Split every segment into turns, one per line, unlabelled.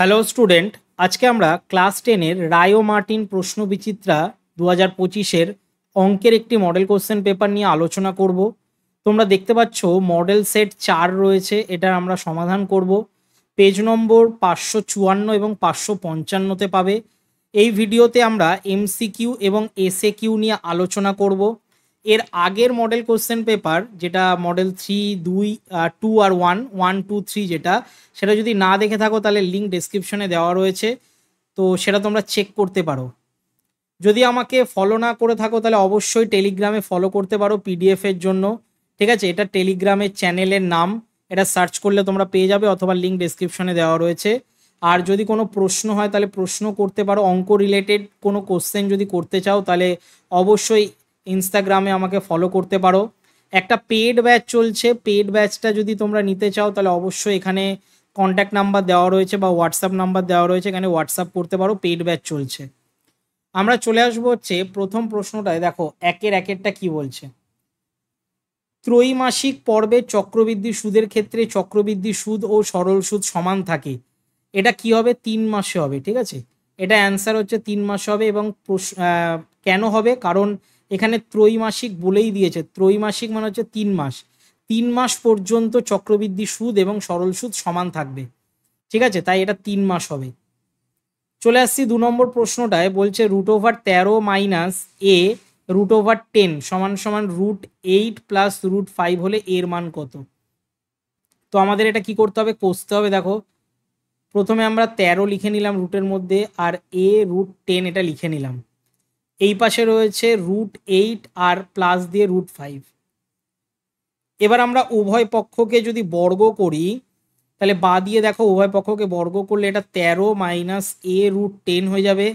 Hello student আজকে আমরা class টেনের রায়ো মার্টিন প্রশ্ন বিচিত্রা দু হাজার পঁচিশের অঙ্কের একটি মডেল কোশ্চেন পেপার নিয়ে আলোচনা করব তোমরা দেখতে পাচ্ছ মডেল সেট চার রয়েছে এটার আমরা সমাধান করব পেজ নম্বর পাঁচশো চুয়ান্ন এবং পাঁচশো পঞ্চান্নতে পাবে এই ভিডিওতে আমরা এমসিকিউ এবং এসএ কিউ নিয়ে আলোচনা করবো এর আগের মডেল কোশ্চেন পেপার যেটা মডেল থ্রি দুই টু আর ওয়ান ওয়ান টু থ্রি যেটা সেটা যদি না দেখে থাকো তাহলে লিঙ্ক ডিসক্রিপশনে দেওয়া রয়েছে তো সেটা তোমরা চেক করতে পারো যদি আমাকে ফলো না করে থাকো তাহলে অবশ্যই টেলিগ্রামে ফলো করতে পারো পিডিএফের জন্য ঠিক আছে এটা টেলিগ্রামের চ্যানেলের নাম এটা সার্চ করলে তোমরা পেয়ে যাবে অথবা লিঙ্ক ডিসক্রিপশনে দেওয়া রয়েছে আর যদি কোনো প্রশ্ন হয় তাহলে প্রশ্ন করতে পারো অঙ্ক রিলেটেড কোনো কোশ্চেন যদি করতে চাও তাহলে অবশ্যই ইনস্টাগ্রামে আমাকে ফলো করতে পারো একটা পেড ব্যাচ চলছে পেড ব্যাচটা যদি তোমরা নিতে চাও তাহলে অবশ্যই এখানে কন্ট্যাক্ট নাম্বার দেওয়া রয়েছে বা হোয়াটসঅ্যাপ নাম্বার দেওয়া রয়েছে এখানে হোয়াটসঅ্যাপ করতে পারো পেড ব্যাচ চলছে আমরা চলে আসবো হচ্ছে প্রথম প্রশ্নটায় দেখো একের একেরটা কি বলছে ত্রৈমাসিক পর্বে চক্রবৃদ্ধি সুদের ক্ষেত্রে চক্রবৃদ্ধি সুদ ও সরল সুদ সমান থাকে এটা কি হবে তিন মাসে হবে ঠিক আছে এটা অ্যান্সার হচ্ছে তিন মাসে হবে এবং কেন হবে কারণ এখানে ত্রৈমাসিক বলেই দিয়েছে ত্রৈমাসিক মানে হচ্ছে তিন মাস তিন মাস পর্যন্ত চক্রবৃদ্ধি সুদ এবং সরল সুদ সমান থাকবে ঠিক আছে তাই এটা তিন মাস হবে চলে আসছি দু নম্বর প্রশ্নটায় বলছে রুট ওভার তেরো minus a root over ten সমান সমান root eight plus root five হলে এর মান কত তো আমাদের এটা কি করতে হবে কষতে হবে দেখো প্রথমে আমরা তেরো লিখে নিলাম রুটের মধ্যে আর এ রুট টেন এটা লিখে নিলাম এই পাশে রয়েছে রুট এইট আর প্লাস দিয়ে রুট ফাইভ এবার আমরা উভয় পক্ষকে যদি বর্গ করি তাহলে বা দিয়ে দেখো উভয় পক্ষকে বর্গ করলে এটা তেরো মাইনাস এ রুট টেন হয়ে যাবে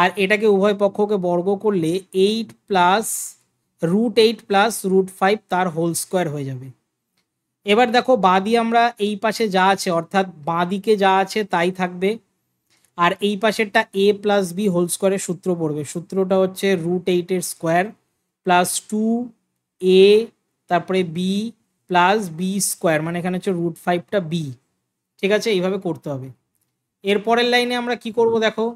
আর এটাকে উভয় পক্ষকে বর্গ করলে eight plus root eight plus root five তার হোল স্কোয়ার হয়ে যাবে এবার দেখো বা দিয়ে আমরা এই পাশে যা আছে অর্থাৎ বাঁ দিকে যা আছে তাই থাকবে আর এই পাশেরটা এ প্লাস বি হোল স্কোয়ারের সূত্র পড়বে সূত্রটা হচ্ছে রুট এইটের স্কোয়ার প্লাস টু এ তারপরে বি প্লাস বি স্কোয়ার মানে এখানে হচ্ছে রুট ফাইভটা বি ঠিক আছে এইভাবে করতে হবে এরপরের লাইনে আমরা কি করব দেখো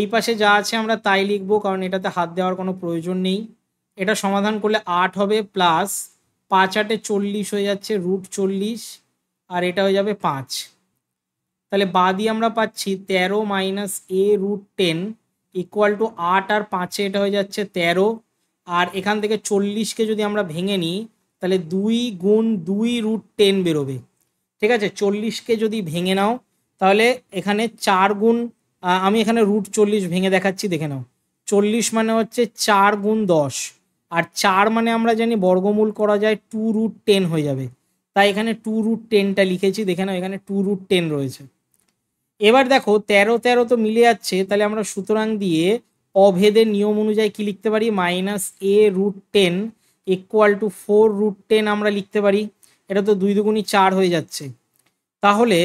এই পাশে যা আছে আমরা তাই লিখবো কারণ এটাতে হাত দেওয়ার কোনো প্রয়োজন নেই এটা সমাধান করলে আট হবে প্লাস পাঁচ আটে চল্লিশ হয়ে যাচ্ছে রুট চল্লিশ আর এটা হয়ে যাবে পাঁচ তাহলে বা দিয়ে আমরা পাচ্ছি তেরো minus a root ten equal to আট আর পাঁচে এটা হয়ে যাচ্ছে তেরো আর এখান থেকে চল্লিশকে যদি আমরা ভেঙে নিই তাহলে দুই গুণ দুই রুট টেন বেরোবে ঠিক আছে চল্লিশকে যদি ভেঙে নাও তাহলে এখানে চার গুণ আমি এখানে রুট চল্লিশ ভেঙে দেখাচ্ছি দেখে নাও চল্লিশ মানে হচ্ছে চার গুণ দশ আর চার মানে আমরা জানি বর্গমূল করা যায় টু রুট টেন হয়ে যাবে তাই এখানে টু রুট টেনটা লিখেছি দেখে নাও এখানে টু রুট টেন রয়েছে এবার দেখো তেরো তেরো তো মিলে যাচ্ছে তাহলে আমরা সুতরাং দিয়ে অভেদের নিয়ম অনুযায়ী কি লিখতে পারি minus a root ten equal to four root ten আমরা লিখতে পারি এটা তো দুই দুগুণি চার হয়ে যাচ্ছে তাহলে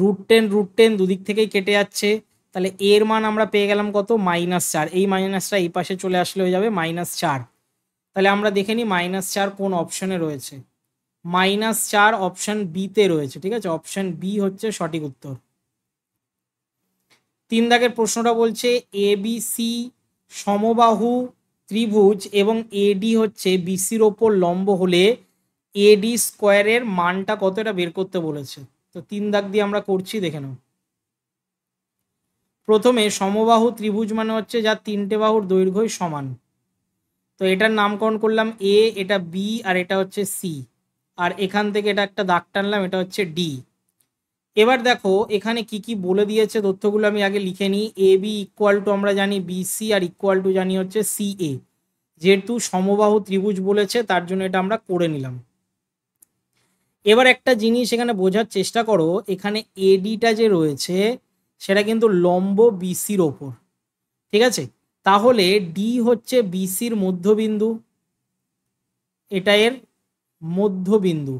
রুট টেন রুট টেন দুদিক থেকেই কেটে যাচ্ছে তাহলে এর মান আমরা পেয়ে গেলাম কত মাইনাস চার এই মাইনাসটা এই পাশে চলে আসলে হয়ে যাবে মাইনাস চার তাহলে আমরা দেখে নিই মাইনাস চার কোন অপশনে রয়েছে মাইনাস চার অপশন বিতে রয়েছে ঠিক আছে অপশন বি হচ্ছে সঠিক উত্তর তিন দাগের প্রশ্নটা বলছে এ বি সি সমবাহু ত্রিভুজ এবং এডি হচ্ছে বিসির ওপর লম্ব হলে এডি স্কোয়ারের মানটা কতটা বের করতে বলেছে তো তিন দাগ দিয়ে আমরা করছি দেখে নাও প্রথমে সমবাহু ত্রিভুজ মানে হচ্ছে যা তিনটে বাহুর দৈর্ঘ্যই সমান তো এটার নামকরণ করলাম এ এটা বি আর এটা হচ্ছে সি আর এখান থেকে এটা একটা দাগ টানলাম এটা হচ্ছে ডি এবার দেখো এখানে কি কি বলে দিয়েছে তথ্যগুলো আমি আগে লিখে নিই এ বি ইকুয়াল টু আমরা জানি বিসি আর ইকুয়াল টু জানি হচ্ছে সি এ যেহেতু সমবাহু ত্রিভুজ বলেছে তার জন্য এটা আমরা করে নিলাম এবার একটা জিনিস এখানে বোঝার চেষ্টা করো এখানে এডিটা যে রয়েছে সেটা কিন্তু লম্ব বিসির ওপর ঠিক আছে তাহলে ডি হচ্ছে বিসির মধ্যবিন্দু এটা এর মধ্যবিন্দু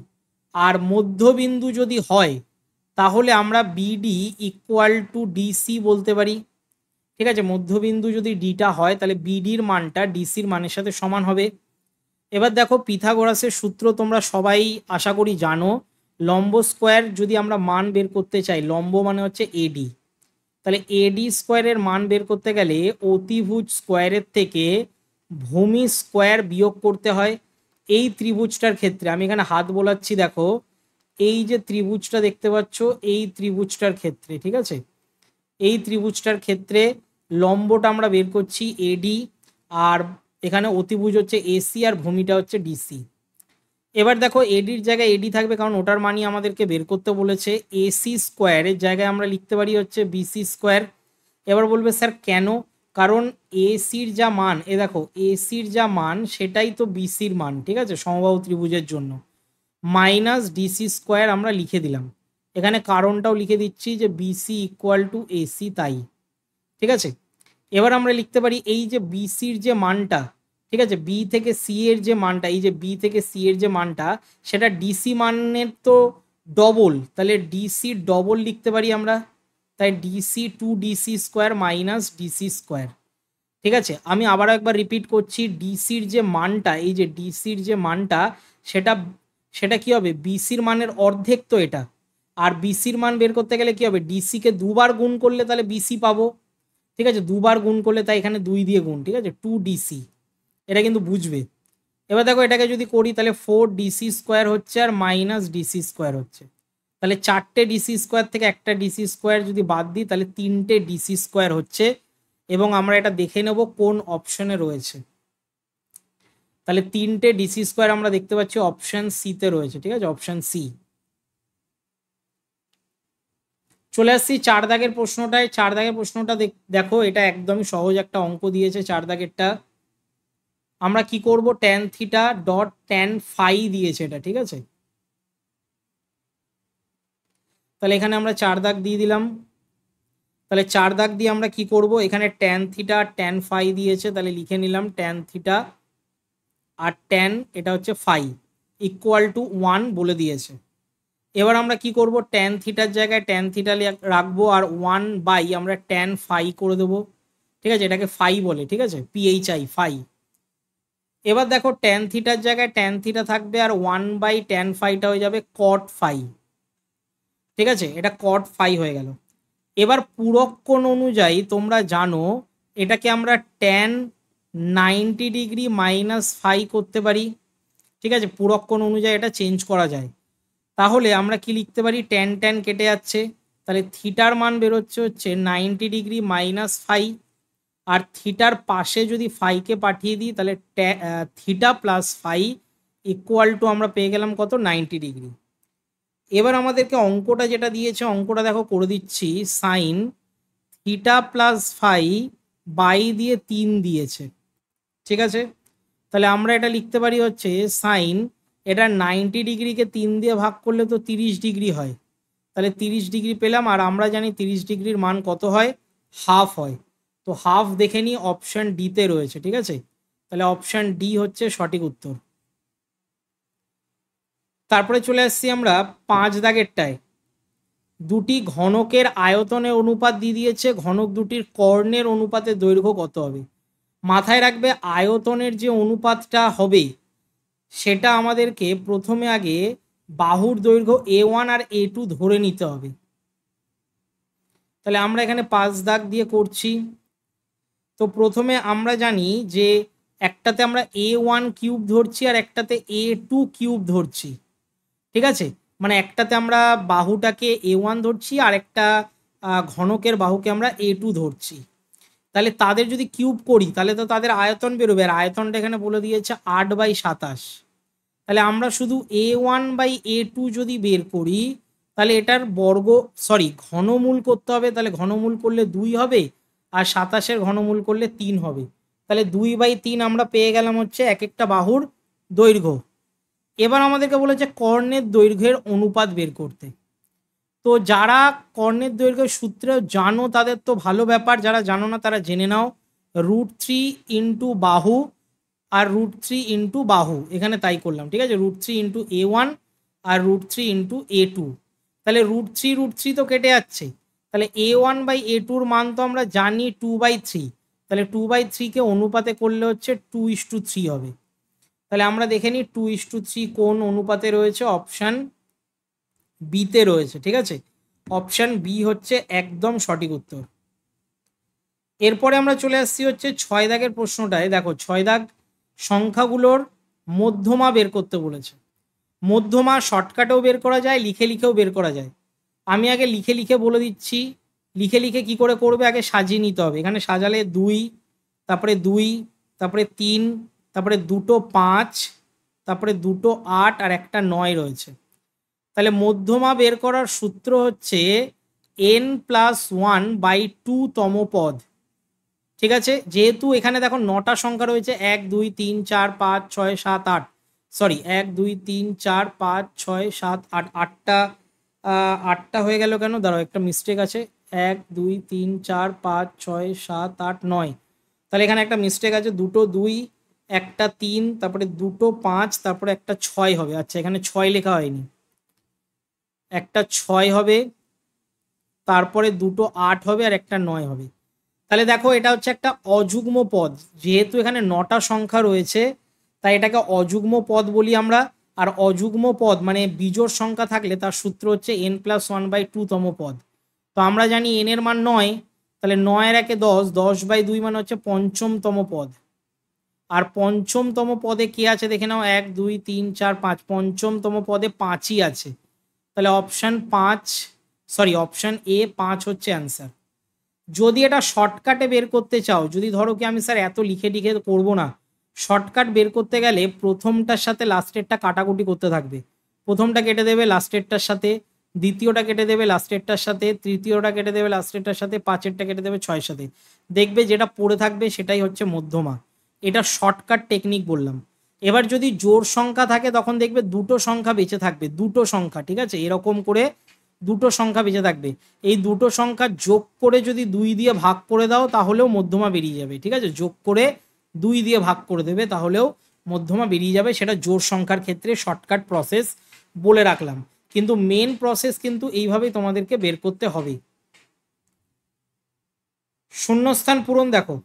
আর মধ্যবিন্দু যদি হয় তাহলে আমরা বিডি ইকুয়াল টু ডিসি বলতে পারি ঠিক আছে মধ্যবিন্দু যদি ডিটা হয় তাহলে বিডির মানটা ডিসির মানের সাথে সমান হবে এবার দেখো পিথাগোরাসের সূত্র তোমরা সবাই আশা করি জানো লম্ব স্কোয়ার যদি আমরা মান বের করতে চাই লম্ব মানে হচ্ছে এডি তাহলে এডি স্কোয়ারের মান বের করতে গেলে অতিভুজ স্কোয়ারের থেকে ভূমি স্কোয়ার বিয়োগ করতে হয় এই ত্রিভুজটার ক্ষেত্রে আমি এখানে হাত বোলাচ্ছি দেখো এই যে ত্রিভুজটা দেখতে পাচ্ছ এই ত্রিভুজটার ক্ষেত্রে ঠিক আছে এই ত্রিভুজটার ক্ষেত্রে লম্বটা আমরা বের করছি এডি আর এখানে অতিভুজ হচ্ছে এসি আর ভূমিটা হচ্ছে ডিসি এবার দেখো এডির জায়গায় এডি থাকবে কারণ ওটার মানই আমাদেরকে বের করতে বলেছে এসি স্কোয়ারের জায়গায় আমরা লিখতে পারি হচ্ছে বিসি স্কোয়ার এবার বলবে স্যার কেন কারণ এসির যা মান এ দেখো এসির যা মান সেটাই তো বিসির মান ঠিক আছে সমবাহু ত্রিভুজের জন্য মাইনাস ডিসি স্কোয়ার আমরা লিখে দিলাম এখানে কারণটাও লিখে দিচ্ছি যে বিসি ইকুয়াল টু এসি তাই ঠিক আছে এবার আমরা লিখতে পারি এই যে বিসির যে মানটা ঠিক আছে বি থেকে সি এর যে মানটা এই যে বি থেকে সি এর যে মানটা সেটা ডিসি মানের তো ডবল তাহলে ডিসি ডবল লিখতে পারি আমরা তাই DC to DC square minus DC square ঠিক আছে আমি আবারও একবার রিপিট করছি ডিসির যে মানটা এই যে ডিসির যে মানটা সেটা সেটা কি হবে বিসির মানের অর্ধেক তো এটা আর বিসির মান বের করতে গেলে কি হবে ডিসিকে দুবার গুণ করলে তাহলে বিসি পাবো ঠিক আছে দুবার গুণ করলে তাই এখানে দুই দিয়ে গুণ ঠিক আছে টু ডিসি এটা কিন্তু বুঝবে এবার দেখো এটাকে যদি করি তাহলে ফোর ডিসি স্কোয়ার হচ্ছে আর মাইনাস ডিসি স্কোয়ার হচ্ছে তাহলে চারটে ডিসি স্কোয়ার থেকে একটা ডিসি স্কোয়ার যদি বাদ দিই তাহলে তিনটে ডিসি স্কোয়ার হচ্ছে এবং আমরা এটা দেখে নেব কোন অপশনে রয়েছে তাহলে তিনটে ডিসি স্কোয়ার আমরা দেখতে পাচ্ছি অপশন সি তে রয়েছে ঠিক আছে অপশন সি চলে আসছি চার দাগের প্রশ্নটায় চার দাগের প্রশ্নটা দেখো এটা একদমই সহজ একটা অঙ্ক দিয়েছে চার দাগেরটা আমরা কি করব tan theta dot tan phi দিয়েছে এটা ঠিক আছে তাহলে এখানে আমরা চার দাগ দিয়ে দিলাম তাহলে চার দাগ দিয়ে আমরা কি করব এখানে ট্যান থিটা ট্যান ফাই দিয়েছে তাহলে লিখে নিলাম ট্যান থিটা আর টেন এটা হচ্ছে ফাইভ ইকুয়াল টু ওয়ান বলে দিয়েছে এবার আমরা কি করব টেন থিটার জায়গায় ট্যান থিটা রাখবো আর ওয়ান বাই আমরা টেন ফাই করে দেবো ঠিক আছে এটাকে ফাই বলে ঠিক আছে পিএইচআই ফাই এবার দেখো টেন থিটার জায়গায় টেন থিটা থাকবে আর ওয়ান বাই টেন ফাইটা হয়ে যাবে কট ফাই ঠিক আছে এটা কট ফাই হয়ে গেল এবার পূরক অনুযায়ী তোমরা জানো এটাকে আমরা tan ninety degree minus phi করতে পারি ঠিক আছে পুরক্ষণ অনুযায়ী এটা চেঞ্জ করা যায় তাহলে আমরা কি লিখতে পারি ট্যান ট্যান কেটে যাচ্ছে তাহলে থিটার মান বেরোচ্ছে হচ্ছে নাইনটি ডিগ্রি মাইনাস ফাই আর থিটার পাশে যদি ফাইকে পাঠিয়ে দিই তাহলে theta plus phi equal to আমরা পেয়ে গেলাম কত নাইনটি ডিগ্রি এবার আমাদেরকে অঙ্কটা যেটা দিয়েছে অঙ্কটা দেখো করে দিচ্ছি sine theta plus phi by দিয়ে তিন দিয়েছে ঠিক আছে তাহলে আমরা এটা লিখতে পারি হচ্ছে সাইন এটা নাইনটি ডিগ্রিকে তিন দিয়ে ভাগ করলে তো তিরিশ ডিগ্রি হয় তাহলে তিরিশ ডিগ্রি পেলাম আর আমরা জানি তিরিশ ডিগ্রির মান কত হয় হাফ হয় তো হাফ দেখে নিই অপশান ডিতে রয়েছে ঠিক আছে তাহলে অপশান ডি হচ্ছে সঠিক উত্তর তারপরে চলে আসছি আমরা পাঁচ দাগেরটায় দুটি ঘনকের আয়তনের অনুপাত দিয়ে দিয়েছে ঘনক দুটির কর্ণের অনুপাতে দৈর্ঘ্য কত হবে মাথায় রাখবে আয়তনের যে অনুপাতটা হবে সেটা আমাদেরকে প্রথমে আগে বাহুর দৈর্ঘ্য এ ওয়ান আর এ টু ধরে নিতে হবে তাহলে আমরা এখানে পাঁচ দাগ দিয়ে করছি তো প্রথমে আমরা জানি যে একটাতে আমরা এ ওয়ান কিউব ধরছি আর একটাতে এ টু কিউব ধরছি ঠিক আছে মানে একটাতে আমরা বাহুটাকে এ ওয়ান ধরছি আর একটা ঘনকের বাহুকে আমরা এ টু ধরছি তাহলে তাদের যদি কিউব করি তাহলে তো তাদের আয়তন বেরোবে আর আয়তনটা এখানে বলে দিয়েছে আট বাই সাতাশ তাহলে আমরা শুধু a one by a two যদি বের করি তাহলে এটার বর্গ সরি ঘনমূল করতে হবে তাহলে ঘনমূল করলে দুই হবে আর সাতাশের ঘনমূল করলে তিন হবে তাহলে দুই বাই তিন আমরা পেয়ে গেলাম হচ্ছে এক একটা বাহুর দৈর্ঘ্য এবার আমাদেরকে বলেছে কর্ণের দৈর্ঘ্যের অনুপাত বের করতে তো যারা কর্ণের দৈর্ঘ্য সূত্র জানো তাদের তো ভালো ব্যাপার যারা জানো না তারা জেনে নাও রুট থ্রি ইন্টু বাহু আর রুট থ্রি ইন্টু বাহু এখানে তাই করলাম ঠিক আছে root three into a one আর root three into a two তাহলে রুট থ্রি রুট থ্রি তো কেটে যাচ্ছে তাহলে এ ওয়ান বাই এ টুর মান তো আমরা জানি টু বাই থ্রি তাহলে টু বাই থ্রিকে অনুপাতে করলে হচ্ছে টু ইস টু থ্রি হবে তাহলে আমরা দেখে নিই টু ইস টু থ্রি কোন অনুপাতে রয়েছে অপশান বিতে রয়েছে ঠিক আছে অপশান বি হচ্ছে একদম সঠিক উত্তর এরপরে আমরা চলে আসছি হচ্ছে ছয় দাগের প্রশ্নটায় দেখো ছয় দাগ সংখ্যাগুলোর মধ্যমা বের করতে বলেছে মধ্যমা শর্টকাটেও বের করা যায় লিখে লিখেও বের করা যায় আমি আগে লিখে লিখে বলে দিচ্ছি লিখে লিখে কি করে করবে আগে সাজিয়ে নিতে হবে এখানে সাজালে দুই তারপরে দুই তারপরে তিন তারপরে দুটো পাঁচ তারপরে দুটো আট আর একটা নয় রয়েছে তাহলে মধ্যমা বের করার সূত্র হচ্ছে n plus one by two তম পদ ঠিক আছে যেহেতু এখানে দেখো নটা সংখ্যা রয়েছে এক দুই তিন চার পাঁচ ছয় সাত আট সরি এক দুই তিন চার পাঁচ ছয় সাত আট আটটা আটটা হয়ে গেল কেন দাঁড়াও একটা মিস্টেক আছে এক দুই তিন চার পাঁচ ছয় সাত আট নয় তাহলে এখানে একটা মিস্টেক আছে দুটো দুই একটা তিন তারপরে দুটো পাঁচ তারপরে একটা ছয় হবে আচ্ছা এখানে ছয় লেখা হয়নি একটা ছয় হবে তারপরে দুটো আট হবে আর একটা নয় হবে তাহলে দেখো এটা হচ্ছে একটা অযুগ্ম পদ যেহেতু এখানে নটা সংখ্যা রয়েছে তাই এটাকে অযুগ্ম পদ বলি আমরা আর অযুগ্ম পদ মানে বিজোর সংখ্যা থাকলে তার সূত্র হচ্ছে এন প্লাস ওয়ান বাই টুতম পদ তো আমরা জানি এন এর মান নয় তাহলে নয়ের একে দশ দশ বাই দুই মানে হচ্ছে পঞ্চমতম পদ আর পঞ্চমতম পদে কে আছে দেখে নাও এক দুই তিন চার পাঁচ পঞ্চমতম পদে পাঁচই আছে তাহলে অপশান পাঁচ সরি অপশান এ পাঁচ হচ্ছে অ্যান্সার যদি এটা শর্টকাটে বের করতে চাও যদি ধরো কি আমি স্যার এত লিখে লিখে করব না শর্টকাট বের করতে গেলে প্রথমটার সাথে লাস্টেরটা কাটাকুটি করতে থাকবে প্রথমটা কেটে দেবে লাস্টেরটার সাথে দ্বিতীয়টা কেটে দেবে লাস্টেরটার সাথে তৃতীয়টা কেটে দেবে লাস্টেরটার সাথে পাঁচেরটা কেটে দেবে ছয়ের সাথে দেখবে যেটা পড়ে থাকবে সেটাই হচ্ছে মধ্যমা এটা শর্টকাট টেকনিক বললাম এবার যদি জোর সংখ্যা থাকে তখন দেখবে দুটো সংখ্যা বেঁচে থাকবে দুটো সংখ্যা ঠিক আছে এরকম করে দুটো সংখ্যা বেঁচে থাকবে এই দুটো সংখ্যা যোগ করে যদি দুই দিয়ে ভাগ করে দাও তাহলেও মধ্যমা বেরিয়ে যাবে ঠিক আছে যোগ করে দুই দিয়ে ভাগ করে দেবে তাহলেও মধ্যমা বেরিয়ে যাবে সেটা জোর সংখ্যার ক্ষেত্রে শর্টকাট প্রসেস বলে রাখলাম কিন্তু মেন প্রসেস কিন্তু এইভাবেই তোমাদেরকে বের করতে হবে শূন্যস্থান পূরণ দেখো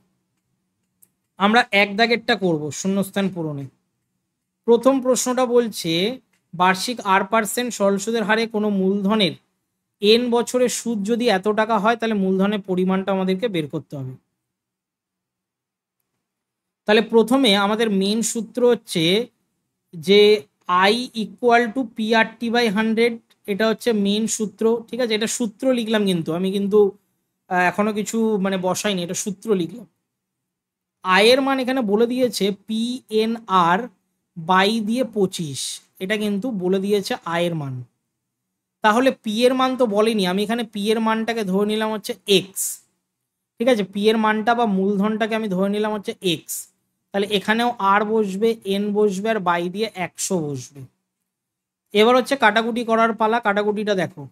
আমরা এক দাগেরটা করব শূন্যস্থান পূরণে প্রথম প্রশ্নটা বলছে বার্ষিক আর পার্সেন্ট সরল সুদের হারে কোনো মূলধনের এন বছরের সুদ যদি এত টাকা হয় তাহলে মূলধনের পরিমাণটা আমাদেরকে বের করতে হবে তাহলে প্রথমে আমাদের মেন সূত্র হচ্ছে যে I equal to PRT by hundred এটা হচ্ছে মেন সূত্র ঠিক আছে এটা সূত্র লিখলাম কিন্তু আমি কিন্তু এখনো কিছু মানে বসাইনি এটা সূত্র লিখলাম আয়ের মান এখানে বলে দিয়েছে পি এন আর বাই দিয়ে পঁচিশ এটা কিন্তু বলে দিয়েছে আয়ের মান তাহলে পি এর মান তো বলেনি আমি এখানে পি এর মানটাকে ধরে নিলাম হচ্ছে এক্স ঠিক আছে পি এর মানটা বা মূলধনটাকে আমি ধরে নিলাম হচ্ছে এক্স তাহলে এখানেও আর বসবে এন বসবে আর বাই দিয়ে একশো বসবে এবার হচ্ছে কাটাকুটি করার পালা কাটাকুটিটা দেখো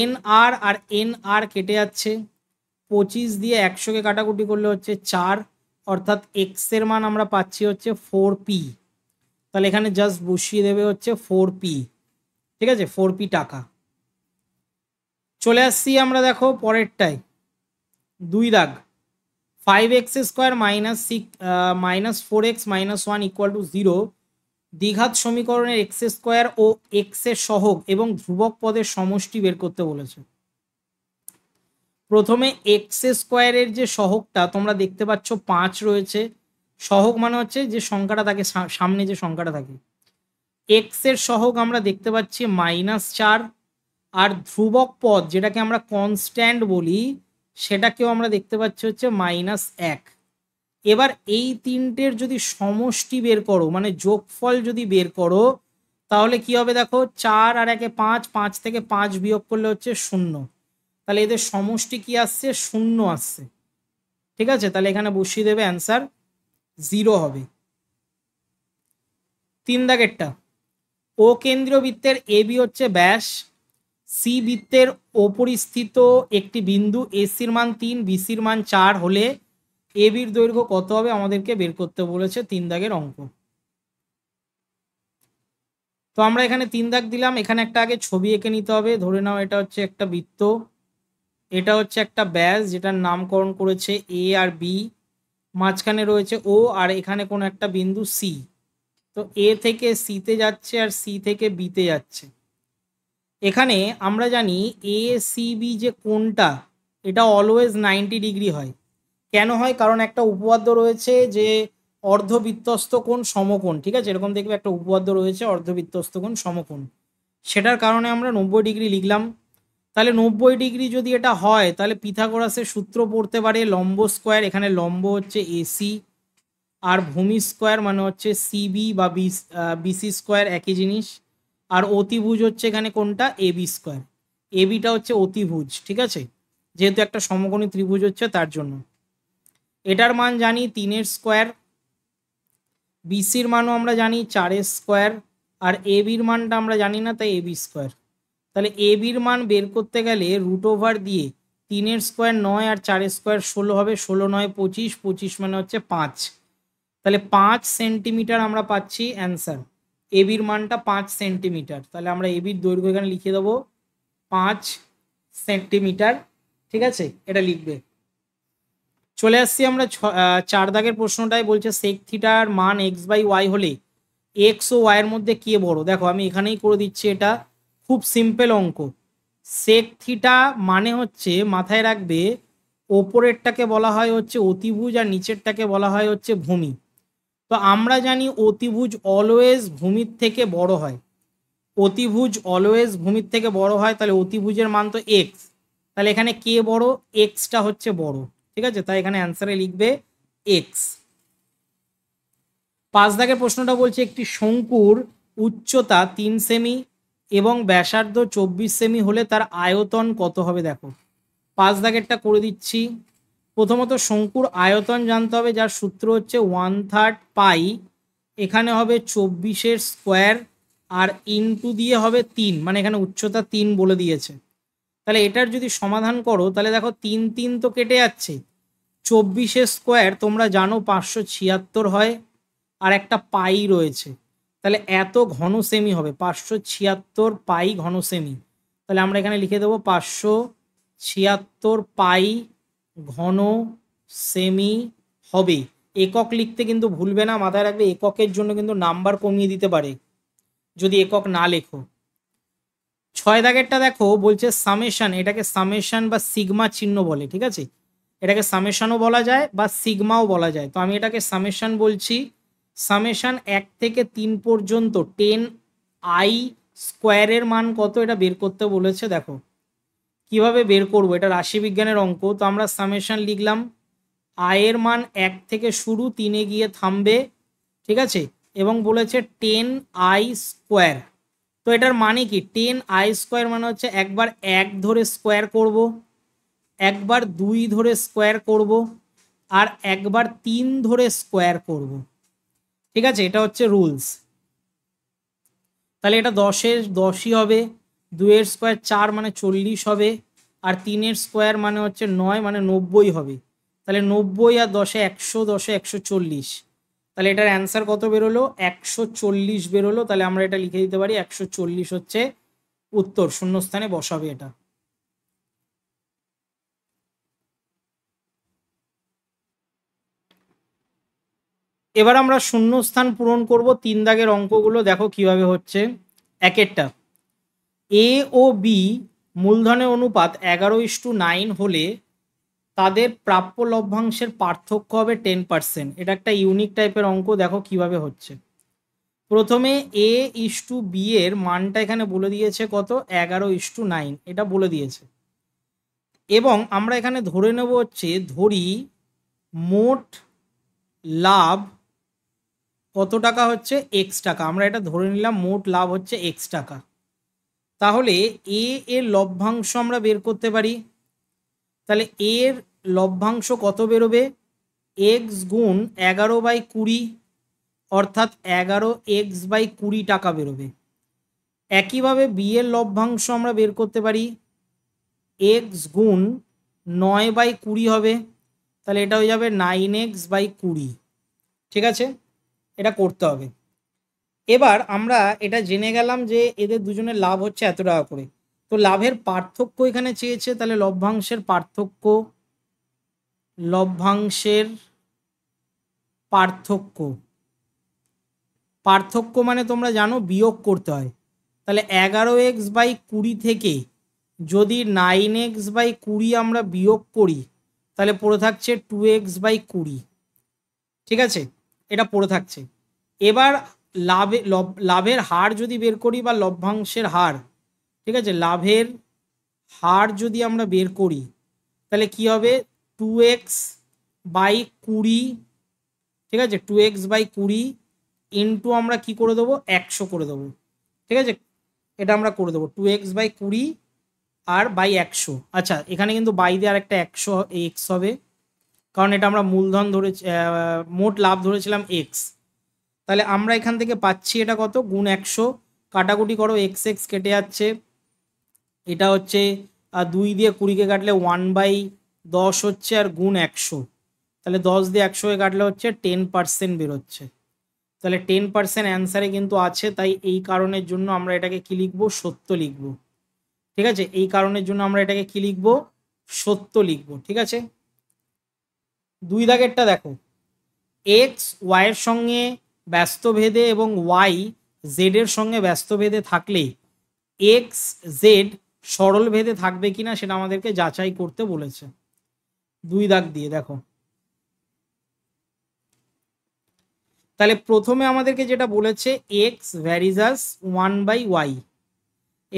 এন আর আর এন আর কেটে যাচ্ছে পঁচিশ দিয়ে একশোকে কাটাকুটি করলে হচ্ছে চার অর্থাৎ এক্সের মান আমরা পাচ্ছি হচ্ছে ফোর পি তাহলে এখানে জাস্ট বসিয়ে দেবে হচ্ছে ফোর পি ঠিক আছে ফোর পি টাকা চলে আসছি আমরা দেখো পরেরটায় দুই দাগ five x square minus six minus four x minus one equal to zero দীঘাত সমীকরণের এক্স স্কোয়ার ও এক্সের সহক এবং ধ্রুবক পদের সমষ্টি বের করতে বলেছে প্রথমে এক্স স্কোয়ারের যে সহকটা তোমরা দেখতে পাচ্ছ পাঁচ রয়েছে সহক মানে হচ্ছে যে সংখ্যাটা থাকে সামনে যে সংখ্যাটা থাকে এক্স এর সহক আমরা দেখতে পাচ্ছি মাইনাস চার আর ধ্রুবক পদ যেটাকে আমরা কনস্ট্যান্ট বলি সেটাকেও আমরা দেখতে পাচ্ছি হচ্ছে মাইনাস এক এবার এই তিনটের যদি সমষ্টি বের করো মানে যোগফল যদি বের করো তাহলে কি হবে দেখো চার আর একে পাঁচ পাঁচ থেকে পাঁচ বিয়োগ করলে হচ্ছে শূন্য তাহলে এদের সমষ্টি কি আসছে শূন্য আসছে ঠিক আছে তাহলে এখানে বসিয়ে দেবে অ্যান্সার জিরো হবে তিন দাগেরটা ও কেন্দ্রীয় বৃত্তের এ বি হচ্ছে ব্যাস সি বৃত্তের অপরিস্থিত একটি বিন্দু এসির মান তিন বিসির মান চার হলে এ বির দৈর্ঘ্য কত হবে আমাদেরকে বের করতে বলেছে তিন দাগের অঙ্ক তো আমরা এখানে তিন দাগ দিলাম এখানে একটা আগে ছবি এঁকে নিতে হবে ধরে নাও এটা হচ্ছে একটা বৃত্ত এটা হচ্ছে একটা ব্যাস যেটার নামকরণ করেছে এ আর বি মাঝখানে রয়েছে ও আর এখানে কোনো একটা বিন্দু সি তো এ থেকে সিতে যাচ্ছে আর সি থেকে বিতে যাচ্ছে এখানে আমরা জানি এ সিবি যে কোনটা এটা অলওয়েজ নাইনটি ডিগ্রি হয় কেন হয় কারণ একটা উপবাদ্য রয়েছে যে অর্ধবিত্তস্ত কোণ সমকোণ ঠিক আছে এরকম দেখবে একটা উপবাদ্য রয়েছে অর্ধবিত্তস্ত কোণ সমকোণ সেটার কারণে আমরা নব্বই ডিগ্রি লিখলাম তাহলে নব্বই ডিগ্রি যদি এটা হয় তাহলে পিথাগোরাসের সূত্র পড়তে পারে লম্ব স্কোয়ার এখানে লম্ব হচ্ছে এসি আর ভূমি স্কোয়ার মানে হচ্ছে সিবি বা বিসি স্কোয়ার একই জিনিস আর অতিভুজ হচ্ছে এখানে কোনটা এবি স্কোয়ার এবিটা হচ্ছে অতিভুজ ঠিক আছে যেহেতু একটা সমকোণী ত্রিভুজ হচ্ছে তার জন্য এটার মান জানি তিনের স্কোয়ার বিসির মানও আমরা জানি চারের স্কোয়ার আর এবির মানটা আমরা জানি না তাই এবি স্কোয়ার তাহলে এ বির মান বের করতে গেলে রুট ওভার দিয়ে তিনের স্কোয়ার নয় আর চারের স্কোয়ার ষোলো হবে ষোলো নয় পঁচিশ পঁচিশ মানে হচ্ছে পাঁচ তাহলে পাঁচ সেন্টিমিটার আমরা পাচ্ছি অ্যান্সার এবির মানটা পাঁচ সেন্টিমিটার তাহলে আমরা এবির দৈর্ঘ্য এখানে লিখে দেবো পাঁচ সেন্টিমিটার ঠিক আছে এটা লিখবে চলে আসছি আমরা চার দাগের প্রশ্নটায় বলছে সেক থিটার মান এক্স বাই ওয়াই হলে এক্স ও ওয়াইয়ের মধ্যে কে বড় দেখো আমি এখানেই করে দিচ্ছি এটা খুব সিম্পল অঙ্ক সেক থিটা মানে হচ্ছে মাথায় রাখবে ওপরেরটাকে বলা হয় হচ্ছে অতিভুজ আর নিচেরটাকে বলা হয় হচ্ছে ভূমি তো আমরা জানি অতিভুজ অলওয়েজ ভূমির থেকে বড় হয় অতিভুজ অলওয়েজ ভূমির থেকে বড় হয় তাহলে অতিভুজের মান তো এক্স তাহলে এখানে কে বড় এক্সটা হচ্ছে বড় ঠিক আছে তাই এখানে অ্যান্সারে লিখবে এক্স পাঁচ দাগের প্রশ্নটা বলছে একটি শঙ্কুর উচ্চতা তিন সেমি এবং ব্যাসার্ধ চব্বিশ সেমি হলে তার আয়তন কত হবে দেখো পাঁচ দাগেরটা করে দিচ্ছি প্রথমত শঙ্কুর আয়তন জানতে হবে যার সূত্র হচ্ছে ওয়ান থার্ড পাই এখানে হবে চব্বিশের স্কোয়ার আর ইনটু দিয়ে হবে তিন মানে এখানে উচ্চতা তিন বলে দিয়েছে তাহলে এটার যদি সমাধান করো তাহলে দেখো তিন তিন তো কেটে যাচ্ছে চব্বিশের স্কোয়ার তোমরা জানো পাঁচশো ছিয়াত্তর হয় আর একটা পাই রয়েছে তাহলে এত ঘন সেমি হবে পাঁচশো ছিয়াত্তর পাই ঘন সেমি তাহলে আমরা এখানে লিখে দেবো পাঁচশো ছিয়াত্তর পাই ঘন সেমি হবে একক লিখতে কিন্তু ভুলবে না মাথায় রাখবে এককের জন্য কিন্তু নাম্বার কমিয়ে দিতে পারে যদি একক না লেখো ছয় দাগেরটা দেখো বলছে সামেশান এটাকে সামেশান বা সিগমা চিহ্ন বলে ঠিক আছে এটাকে সামেশানও বলা যায় বা সিগমাও বলা যায় তো আমি এটাকে সামেশান বলছি সামেশান এক থেকে তিন পর্যন্ত টেন আই স্কোয়ারের মান কত এটা বের করতে বলেছে দেখো কিভাবে বের করবো এটা রাশিবিজ্ঞানের অঙ্ক তো আমরা সামেশান লিখলাম আয়ের মান এক থেকে শুরু তিনে গিয়ে থামবে ঠিক আছে এবং বলেছে টেন আই স্কোয়ার তো এটার মানে কি টেন আই স্কোয়ার মানে হচ্ছে একবার এক ধরে স্কোয়ার করব একবার দুই ধরে স্কোয়ার করব আর একবার তিন ধরে স্কোয়ার করব ঠিক আছে এটা হচ্ছে রুলস তাহলে এটা দশের দশই হবে দুয়ের স্কোয়ার চার মানে চল্লিশ হবে আর তিনের স্কোয়ার মানে হচ্ছে নয় মানে নব্বই হবে তাহলে নব্বই আর দশে একশো দশে একশো চল্লিশ তাহলে এটার অ্যান্সার কত বেরোলো একশো চল্লিশ বেরোলো তাহলে আমরা এটা লিখে দিতে পারি একশো চল্লিশ হচ্ছে উত্তর শূন্যস্থানে বসাবে এটা এবার আমরা শূন্য স্থান পূরণ করব তিন দাগের অঙ্কগুলো দেখো কিভাবে হচ্ছে একেরটা এ ও বি মূলধনের অনুপাত এগারো ইস্টু নাইন হলে তাদের প্রাপ্য লভ্যাংশের পার্থক্য হবে টেন পার্সেন্ট এটা একটা ইউনিক টাইপের অঙ্ক দেখো কিভাবে হচ্ছে প্রথমে এ ইস্টু বি এর মানটা এখানে বলে দিয়েছে কত এগারো ইস্টু নাইন এটা বলে দিয়েছে এবং আমরা এখানে ধরে নেব হচ্ছে ধরি মোট লাভ কত টাকা হচ্ছে এক্স টাকা আমরা এটা ধরে নিলাম মোট লাভ হচ্ছে এক্স টাকা তাহলে এ এর লভ্যাংশ আমরা বের করতে পারি তাহলে এর লভ্যাংশ কত বেরোবে এক্স গুণ এগারো বাই কুড়ি অর্থাৎ এগারো এক্স বাই কুড়ি টাকা বেরোবে একইভাবে বি এর লভ্যাংশ আমরা বের করতে পারি এক্স গুণ নয় বাই কুড়ি হবে তাহলে এটা হয়ে যাবে নাইন এক্স বাই কুড়ি ঠিক আছে এটা করতে হবে এবার আমরা এটা জেনে গেলাম যে এদের দুজনের লাভ হচ্ছে এত টাকা করে তো লাভের পার্থক্য এখানে চেয়েছে তাহলে লভ্যাংশের পার্থক্য লভ্যাংশের পার্থক্য পার্থক্য মানে তোমরা জানো বিয়োগ করতে হয় তাহলে এগারো এক্স বাই কুড়ি থেকে যদি নাইন এক্স বাই কুড়ি আমরা বিয়োগ করি তাহলে পড়ে থাকছে টু এক্স বাই কুড়ি ঠিক আছে এটা পড়ে থাকছে এবার লাভে লাভের হার যদি বের করি বা লভ্যাংশের হার ঠিক আছে লাভের হার যদি আমরা বের করি তাহলে কি হবে টু এক্স বাই কুড়ি ঠিক আছে টু এক্স বাই কুড়ি ইন্টু আমরা কি করে দেবো একশো করে দেবো ঠিক আছে এটা আমরা করে দেবো টু এক্স বাই কুড়ি আর বাই একশো আচ্ছা এখানে কিন্তু বাই দিয়ে আর একটা একশো এক্স হবে কারণ এটা আমরা মূলধন ধরে মোট লাভ ধরেছিলাম এক্স তাহলে আমরা এখান থেকে পাচ্ছি এটা কত গুণ একশো কাটাকুটি করো এক্স এক্স কেটে যাচ্ছে এটা হচ্ছে দুই দিয়ে কুড়িকে কাটলে ওয়ান বাই দশ হচ্ছে আর গুণ একশো তাহলে দশ দিয়ে একশোকে কাটলে হচ্ছে টেন পার্সেন্ট বেরোচ্ছে তাহলে টেন পার্সেন্ট অ্যান্সারে কিন্তু আছে তাই এই কারণের জন্য আমরা এটাকে কী লিখব সত্য লিখব ঠিক আছে এই কারণের জন্য আমরা এটাকে কী লিখব সত্য লিখব ঠিক আছে দুই দাগেরটা দেখো এক্স ওয়াইয়ের সঙ্গে ব্যস্তভেদে এবং ওয়াই জেডের সঙ্গে ব্যস্তভেদে থাকলে এক্স জেড সরল ভেদে থাকবে কিনা সেটা আমাদেরকে যাচাই করতে বলেছে দুই দাগ দিয়ে দেখো তাহলে প্রথমে আমাদেরকে যেটা বলেছে x varies as one by y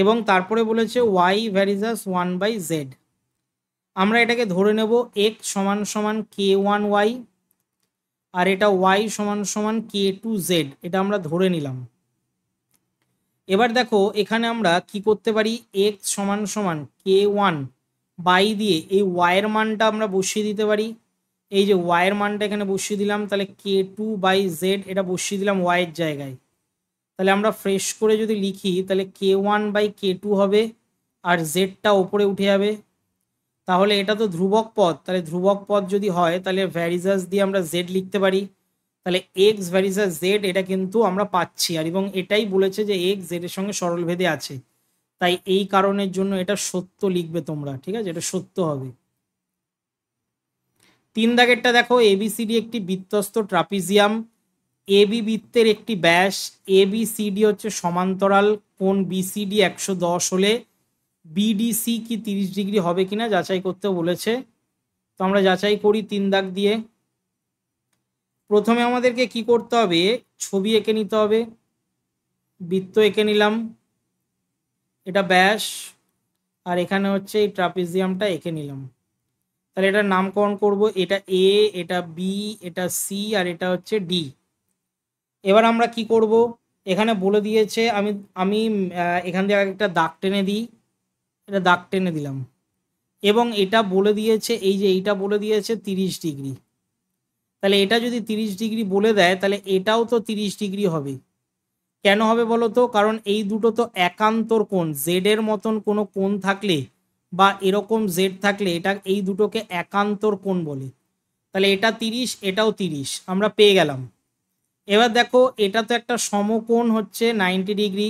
এবং তারপরে বলেছে y varies as one by z আমরা এটাকে ধরে নেব এক্স সমান সমান কে ওয়ান ওয়াই আর এটা ওয়াই সমান সমান কে টু জেড এটা আমরা ধরে নিলাম এবার দেখো এখানে আমরা কি করতে পারি এক্স সমান সমান কে ওয়ান বাই দিয়ে এই ওয়াইয়ের মানটা আমরা বসিয়ে দিতে পারি এই যে ওয়াইয়ের মানটা এখানে বসিয়ে দিলাম তাহলে কে টু বাই জেড এটা বসিয়ে দিলাম ওয়াইয়ের জায়গায় তাহলে আমরা ফ্রেশ করে যদি লিখি তাহলে k one by k two হবে আর জেডটা ওপরে উঠে যাবে তাহলে এটা তো ধ্রুবক পদ তাহলে ধ্রুবক পদ যদি হয় তাহলে ভ্যারিজাস দিয়ে আমরা জেড লিখতে পারি তাহলে এক্স ভ্যারিজাস জেড এটা কিন্তু আমরা পাচ্ছি আর এবং এটাই বলেছে যে এক্স জেডের সঙ্গে সরল ভেদে আছে তাই এই কারণের জন্য এটা সত্য লিখবে তোমরা ঠিক আছে এটা সত্য হবে তিন দাগেরটা দেখো এবিসিডি একটি বৃত্তস্ত ট্রাপিজিয়াম এবি বৃত্তের একটি ব্যাস এবিসিডি হচ্ছে সমান্তরাল কোন বিসিডি একশো দশ হলে বিডিসি কি তিরিশ ডিগ্রি হবে কিনা যাচাই করতে বলেছে তো আমরা যাচাই করি তিন দাগ দিয়ে প্রথমে আমাদেরকে কি করতে হবে ছবি এঁকে নিতে হবে বৃত্ত এঁকে নিলাম এটা ব্যাস আর এখানে হচ্ছে এই ট্রাপিজিয়ামটা এঁকে নিলাম তাহলে এটার নামকরণ করব এটা এ এটা বি এটা সি আর এটা হচ্ছে ডি এবার আমরা কি করব এখানে বলে দিয়েছে আমি আমি এখান দিয়ে একটা দাগ টেনে দিই এটা দাগ টেনে দিলাম এবং এটা বলে দিয়েছে এই যে এইটা বলে দিয়েছে তিরিশ ডিগ্রি তাহলে এটা যদি তিরিশ ডিগ্রি বলে দেয় তাহলে এটাও তো তিরিশ ডিগ্রি হবে কেন হবে বলো তো কারণ এই দুটো তো একান্তর কোণ জেডের মতন কোনো কোণ থাকলে বা এরকম জেড থাকলে এটা এই দুটোকে একান্তর কোণ বলে তাহলে এটা তিরিশ এটাও তিরিশ আমরা পেয়ে গেলাম এবার দেখো এটা তো একটা সমকোণ হচ্ছে নাইনটি ডিগ্রি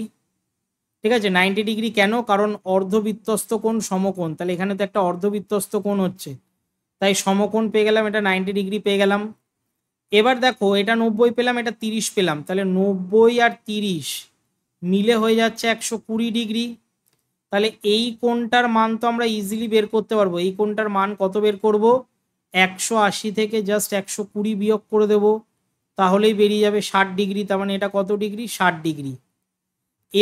ঠিক আছে নাইনটি ডিগ্রি কেন কারণ অর্ধবিত্তস্ত কোণ সমকোণ তাহলে এখানে তো একটা অর্ধবিত্তস্ত কোণ হচ্ছে তাই সমকোণ পেয়ে গেলাম এটা নাইনটি ডিগ্রি পেয়ে গেলাম এবার দেখো এটা নব্বই পেলাম এটা তিরিশ পেলাম তাহলে নব্বই আর তিরিশ মিলে হয়ে যাচ্ছে একশো কুড়ি ডিগ্রি তাহলে এই কোণটার মান তো আমরা ইজিলি বের করতে পারবো এই কোণটার মান কত বের করব একশো আশি থেকে জাস্ট একশো কুড়ি বিয়োগ করে দেব তাহলেই বেরিয়ে যাবে ষাট ডিগ্রি তার মানে এটা কত ডিগ্রি ষাট ডিগ্রি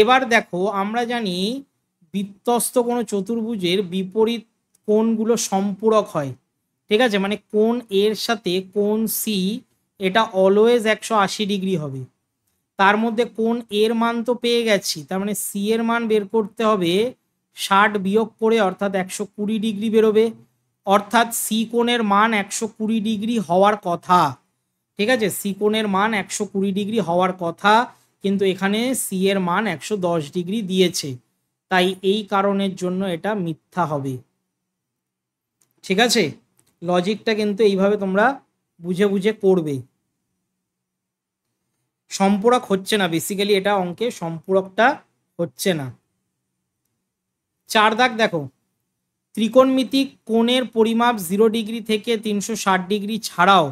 এবার দেখো আমরা জানি বৃত্তস্থ কোনো চতুর্ভুজের বিপরীত কোণগুলো সম্পূরক হয় ঠিক আছে মানে কোন এর সাথে কোন সি এটা অলওয়েজ একশো আশি ডিগ্রি হবে তার মধ্যে কোন এর মান তো পেয়ে গেছি তার মানে সি এর মান বের করতে হবে ষাট বিয়োগ করে অর্থাৎ একশো কুড়ি ডিগ্রি বেরোবে অর্থাৎ সি কোণের মান একশো কুড়ি ডিগ্রি হওয়ার কথা ঠিক আছে সি কোণের মান একশো কুড়ি ডিগ্রি হওয়ার কথা কিন্তু এখানে সি এর মান একশো ডিগ্রি দিয়েছে তাই এই কারণের জন্য এটা মিথ্যা হবে ঠিক আছে লজিকটা কিন্তু এইভাবে তোমরা বুঝে বুঝে করবে সম্পূরক হচ্ছে না বেসিক্যালি এটা অঙ্কে সম্পূরকটা হচ্ছে না চার দাগ দেখো ত্রিকোণমিতিক কোণের পরিমাপ জিরো ডিগ্রি থেকে তিনশো ডিগ্রি ছাড়াও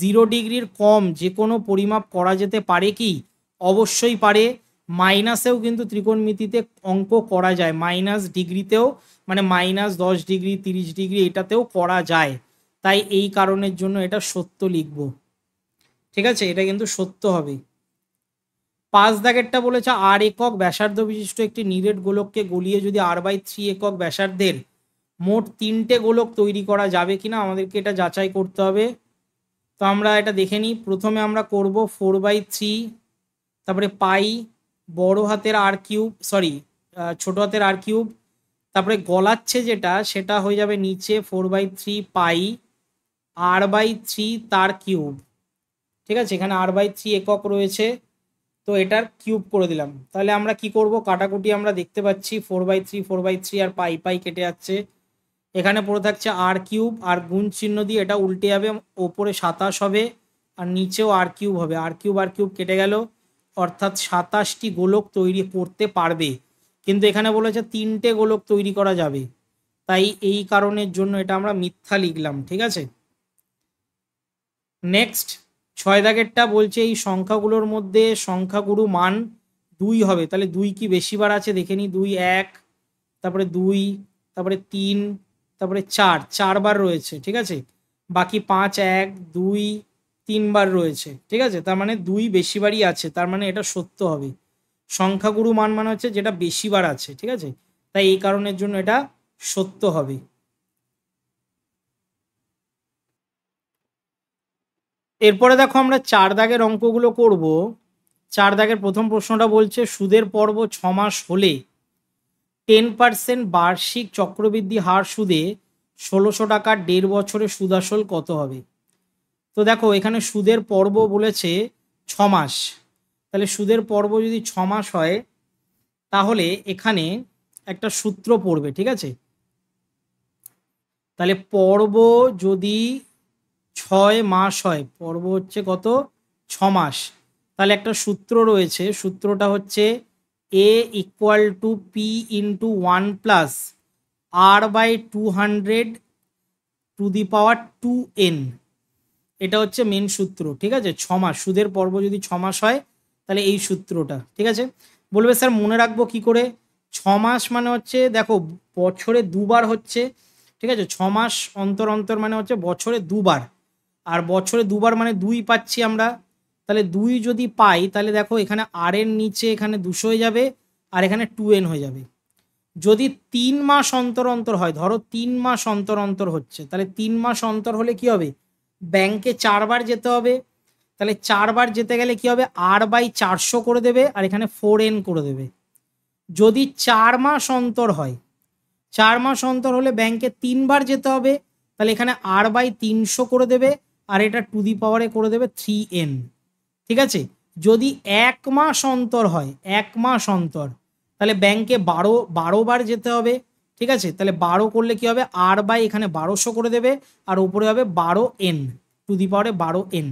জিরো ডিগ্রির কম যে কোনো পরিমাপ করা যেতে পারে কি অবশ্যই পারে মাইনাসেও কিন্তু ত্রিকোণমিতিতে অঙ্ক করা যায় মাইনাস ডিগ্রিতেও মানে মাইনাস দশ ডিগ্রি তিরিশ ডিগ্রি এটাতেও করা যায় তাই এই কারণের জন্য এটা সত্য লিখব ঠিক আছে এটা কিন্তু সত্য হবে পাঁচ দাগেরটা বলেছে আর একক ব্যাসার্ধ বিশিষ্ট একটি নিরেট গোলককে গলিয়ে যদি আর বাই থ্রি একক ব্যাসার্ধের মোট তিনটে গোলক তৈরি করা যাবে কিনা আমাদেরকে এটা যাচাই করতে হবে তো আমরা এটা দেখে নিই প্রথমে আমরা করব ফোর বাই থ্রি তারপরে পাই বড় হাতের আর কিউব সরি ছোট হাতের আর কিউব তারপরে গলাচ্ছে যেটা সেটা হয়ে যাবে নিচে four by three pi r by three তার কিউব ঠিক আছে এখানে আর বাই থ্রি একক রয়েছে তো এটার কিউব করে দিলাম তাহলে আমরা কি করব কাটাকুটি আমরা দেখতে পাচ্ছি four by three four by three আর পাই পাই কেটে যাচ্ছে এখানে পড়ে থাকছে আর কিউব আর গুণ চিহ্ন দিয়ে এটা উল্টে যাবে ওপরে সাতাশ হবে আর নিচেও আর কিউব হবে আর কিউব আর কিউব কেটে গেল অর্থাৎ সাতাশটি গোলক তৈরি করতে পারবে কিন্তু এখানে বলেছে তিনটে গোলক তৈরি করা যাবে তাই এই কারণের জন্য এটা আমরা মিথ্যা লিখলাম ঠিক আছে নেক্সট ছয় দাগেরটা বলছে এই সংখ্যাগুলোর মধ্যে সংখ্যাগুরু মান দুই হবে তাহলে দুই কি বেশিবার আছে দেখে নি দুই এক তারপরে দুই তারপরে তিন তারপরে চার চারবার রয়েছে ঠিক আছে বাকি পাঁচ এক দুই তিনবার রয়েছে ঠিক আছে তার মানে দুই বেশিবারই আছে তার মানে এটা সত্য হবে সংখ্যাগুরু মান মানে হচ্ছে যেটা বেশিবার আছে ঠিক আছে তাই এই কারণের জন্য এটা সত্য হবে এরপরে দেখো আমরা চার দাগের অঙ্কগুলো করব চার দাগের প্রথম প্রশ্নটা বলছে সুদের পর্ব ছ মাস হলে টেন পার্সেন্ট বার্ষিক চক্রবৃদ্ধি হার সুদে ষোলোশো টাকার দেড় বছরে সুদ আসল কত হবে তো দেখো এখানে সুদের পর্ব বলেছে ছমাস তাহলে সুদের পর্ব যদি ছমাস হয় তাহলে এখানে একটা সূত্র পড়বে ঠিক আছে তাহলে পর্ব যদি ছয় মাস হয় পর্ব হচ্ছে কত ছমাস তাহলে একটা সূত্র রয়েছে সূত্রটা হচ্ছে A equal to P into one plus r by two hundred to the power two n এটা হচ্ছে মেন সূত্র ঠিক আছে ছ মাস সুদের পর্ব যদি ছ মাস হয় তাহলে এই সূত্রটা ঠিক আছে বলবে স্যার মনে রাখবো কি করে ছ মাস মানে হচ্ছে দেখো বছরে দুবার হচ্ছে ঠিক আছে ছ মাস অন্তর অন্তর মানে হচ্ছে বছরে দুবার আর বছরে দুবার মানে দুই পাচ্ছি আমরা তাহলে দুই যদি পাই তাহলে দেখো এখানে আর এর নিচে এখানে দুশো হয়ে যাবে আর এখানে টু এন হয়ে যাবে যদি তিন মাস অন্তর অন্তর হয় ধরো তিন মাস অন্তর অন্তর হচ্ছে তাহলে তিন মাস অন্তর হলে কি হবে ব্যাংকে চারবার যেতে হবে তাহলে চারবার যেতে গেলে কি হবে আর বাই চারশো করে দেবে আর এখানে ফোর এন করে দেবে যদি চার মাস অন্তর হয় চার মাস অন্তর হলে ব্যাংকে তিনবার যেতে হবে তাহলে এখানে আর বাই তিনশো করে দেবে আর এটা টু দি পাওয়ারে করে দেবে থ্রি এন ঠিক আছে যদি এক মাস অন্তর হয় এক মাস অন্তর তাহলে ব্যাংকে বারো বারো বার যেতে হবে ঠিক আছে তাহলে বারো করলে কি হবে আর বাই এখানে বারোশো করে দেবে আর উপরে হবে বারো এন টু দি পাওয়ারে বারো এন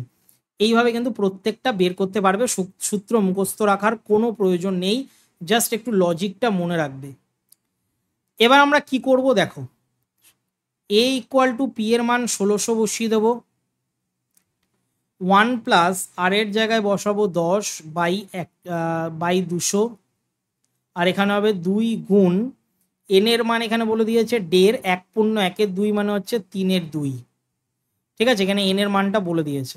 এইভাবে কিন্তু প্রত্যেকটা বের করতে পারবে সূত্র মুখস্থ রাখার কোনো প্রয়োজন নেই জাস্ট একটু লজিকটা মনে রাখবে এবার আমরা কি করব দেখো এ ইকুয়াল টু পি এর মান ষোলোশো বসিয়ে দেবো ওয়ান প্লাস আর এর জায়গায় বসাবো দশ বাই এক বাই দুশো আর এখানে হবে দুই গুণ এন এর মান এখানে বলে দিয়েছে ডের এক পূর্ণ একের দুই মানে হচ্ছে তিনের দুই ঠিক আছে এখানে এন এর মানটা বলে দিয়েছে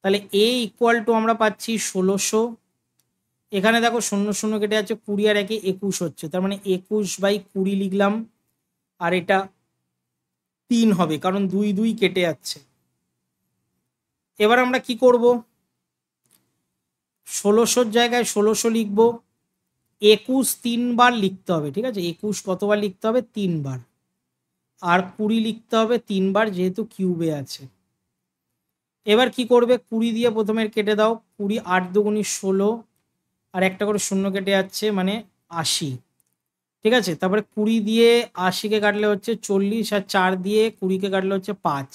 তাহলে এ ইকুয়াল টু আমরা পাচ্ছি ষোলোশো এখানে দেখো শূন্য শূন্য কেটে যাচ্ছে কুড়ি আর একে একুশ হচ্ছে তার মানে একুশ বাই কুড়ি লিখলাম আর এটা তিন হবে কারণ দুই দুই কেটে যাচ্ছে এবার আমরা কি করব ষোলোশোর জায়গায় ষোলোশো লিখবো একুশ তিনবার লিখতে হবে ঠিক আছে একুশ কতবার লিখতে হবে তিনবার আর কুড়ি লিখতে হবে তিনবার যেহেতু কিউবে আছে এবার কি করবে কুড়ি দিয়ে প্রথমে কেটে দাও কুড়ি আট দুগুণি ষোলো আর একটা করে শূন্য কেটে যাচ্ছে মানে আশি ঠিক আছে তারপরে কুড়ি দিয়ে আশিকে কাটলে হচ্ছে চল্লিশ আর চার দিয়ে কুড়িকে কাটলে হচ্ছে পাঁচ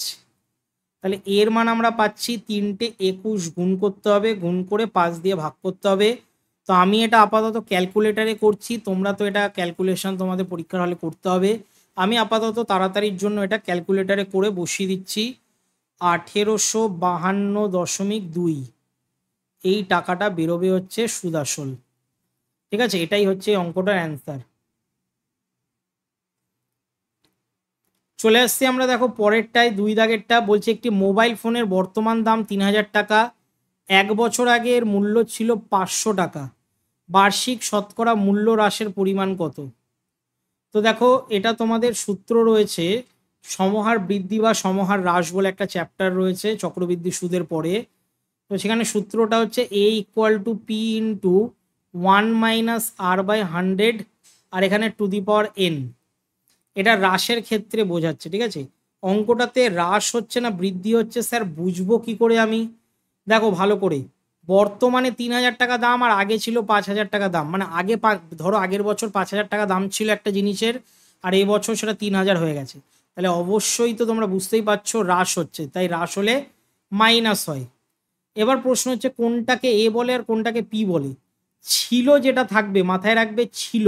তাহলে এর মান আমরা পাচ্ছি তিনটে একুশ গুণ করতে হবে গুণ করে পাঁচ দিয়ে ভাগ করতে হবে তো আমি এটা আপাতত ক্যালকুলেটারে করছি তোমরা তো এটা ক্যালকুলেশন তোমাদের পরীক্ষার হলে করতে হবে আমি আপাতত তাড়াতাড়ির জন্য এটা ক্যালকুলেটারে করে বসিয়ে দিচ্ছি আঠেরোশো বাহান্ন দশমিক দুই এই টাকাটা বেরোবে হচ্ছে সুদাসল ঠিক আছে এটাই হচ্ছে অঙ্কটার অ্যান্সার চলে আসছি আমরা দেখো পরেরটায় দুই দাগেরটা বলছে একটি মোবাইল ফোনের বর্তমান দাম তিন হাজার টাকা এক বছর আগে এর মূল্য ছিল পাঁচশো টাকা বার্ষিক শতকরা মূল্য হ্রাসের পরিমাণ কত তো দেখো এটা তোমাদের সূত্র রয়েছে সমহার বৃদ্ধি বা সমহার হ্রাস বলে একটা চ্যাপ্টার রয়েছে চক্রবৃদ্ধি সুদের পরে তো সেখানে সূত্রটা হচ্ছে A equal to P into one minus r by hundred আর এখানে টু দি পাওয়ার এন এটা হ্রাসের ক্ষেত্রে বোঝাচ্ছে ঠিক আছে অঙ্কটাতে হ্রাস হচ্ছে না বৃদ্ধি হচ্ছে স্যার বুঝবো কি করে আমি দেখো ভালো করে বর্তমানে তিন হাজার টাকা দাম আর আগে ছিল পাঁচ হাজার টাকা দাম মানে আগে ধরো আগের বছর পাঁচ হাজার টাকা দাম ছিল একটা জিনিসের আর এই বছর সেটা তিন হাজার হয়ে গেছে তাহলে অবশ্যই তো তোমরা বুঝতেই পারছো হ্রাস হচ্ছে তাই হ্রাস হলে মাইনাস হয় এবার প্রশ্ন হচ্ছে কোনটাকে এ বলে আর কোনটাকে পি বলে ছিল যেটা থাকবে মাথায় রাখবে ছিল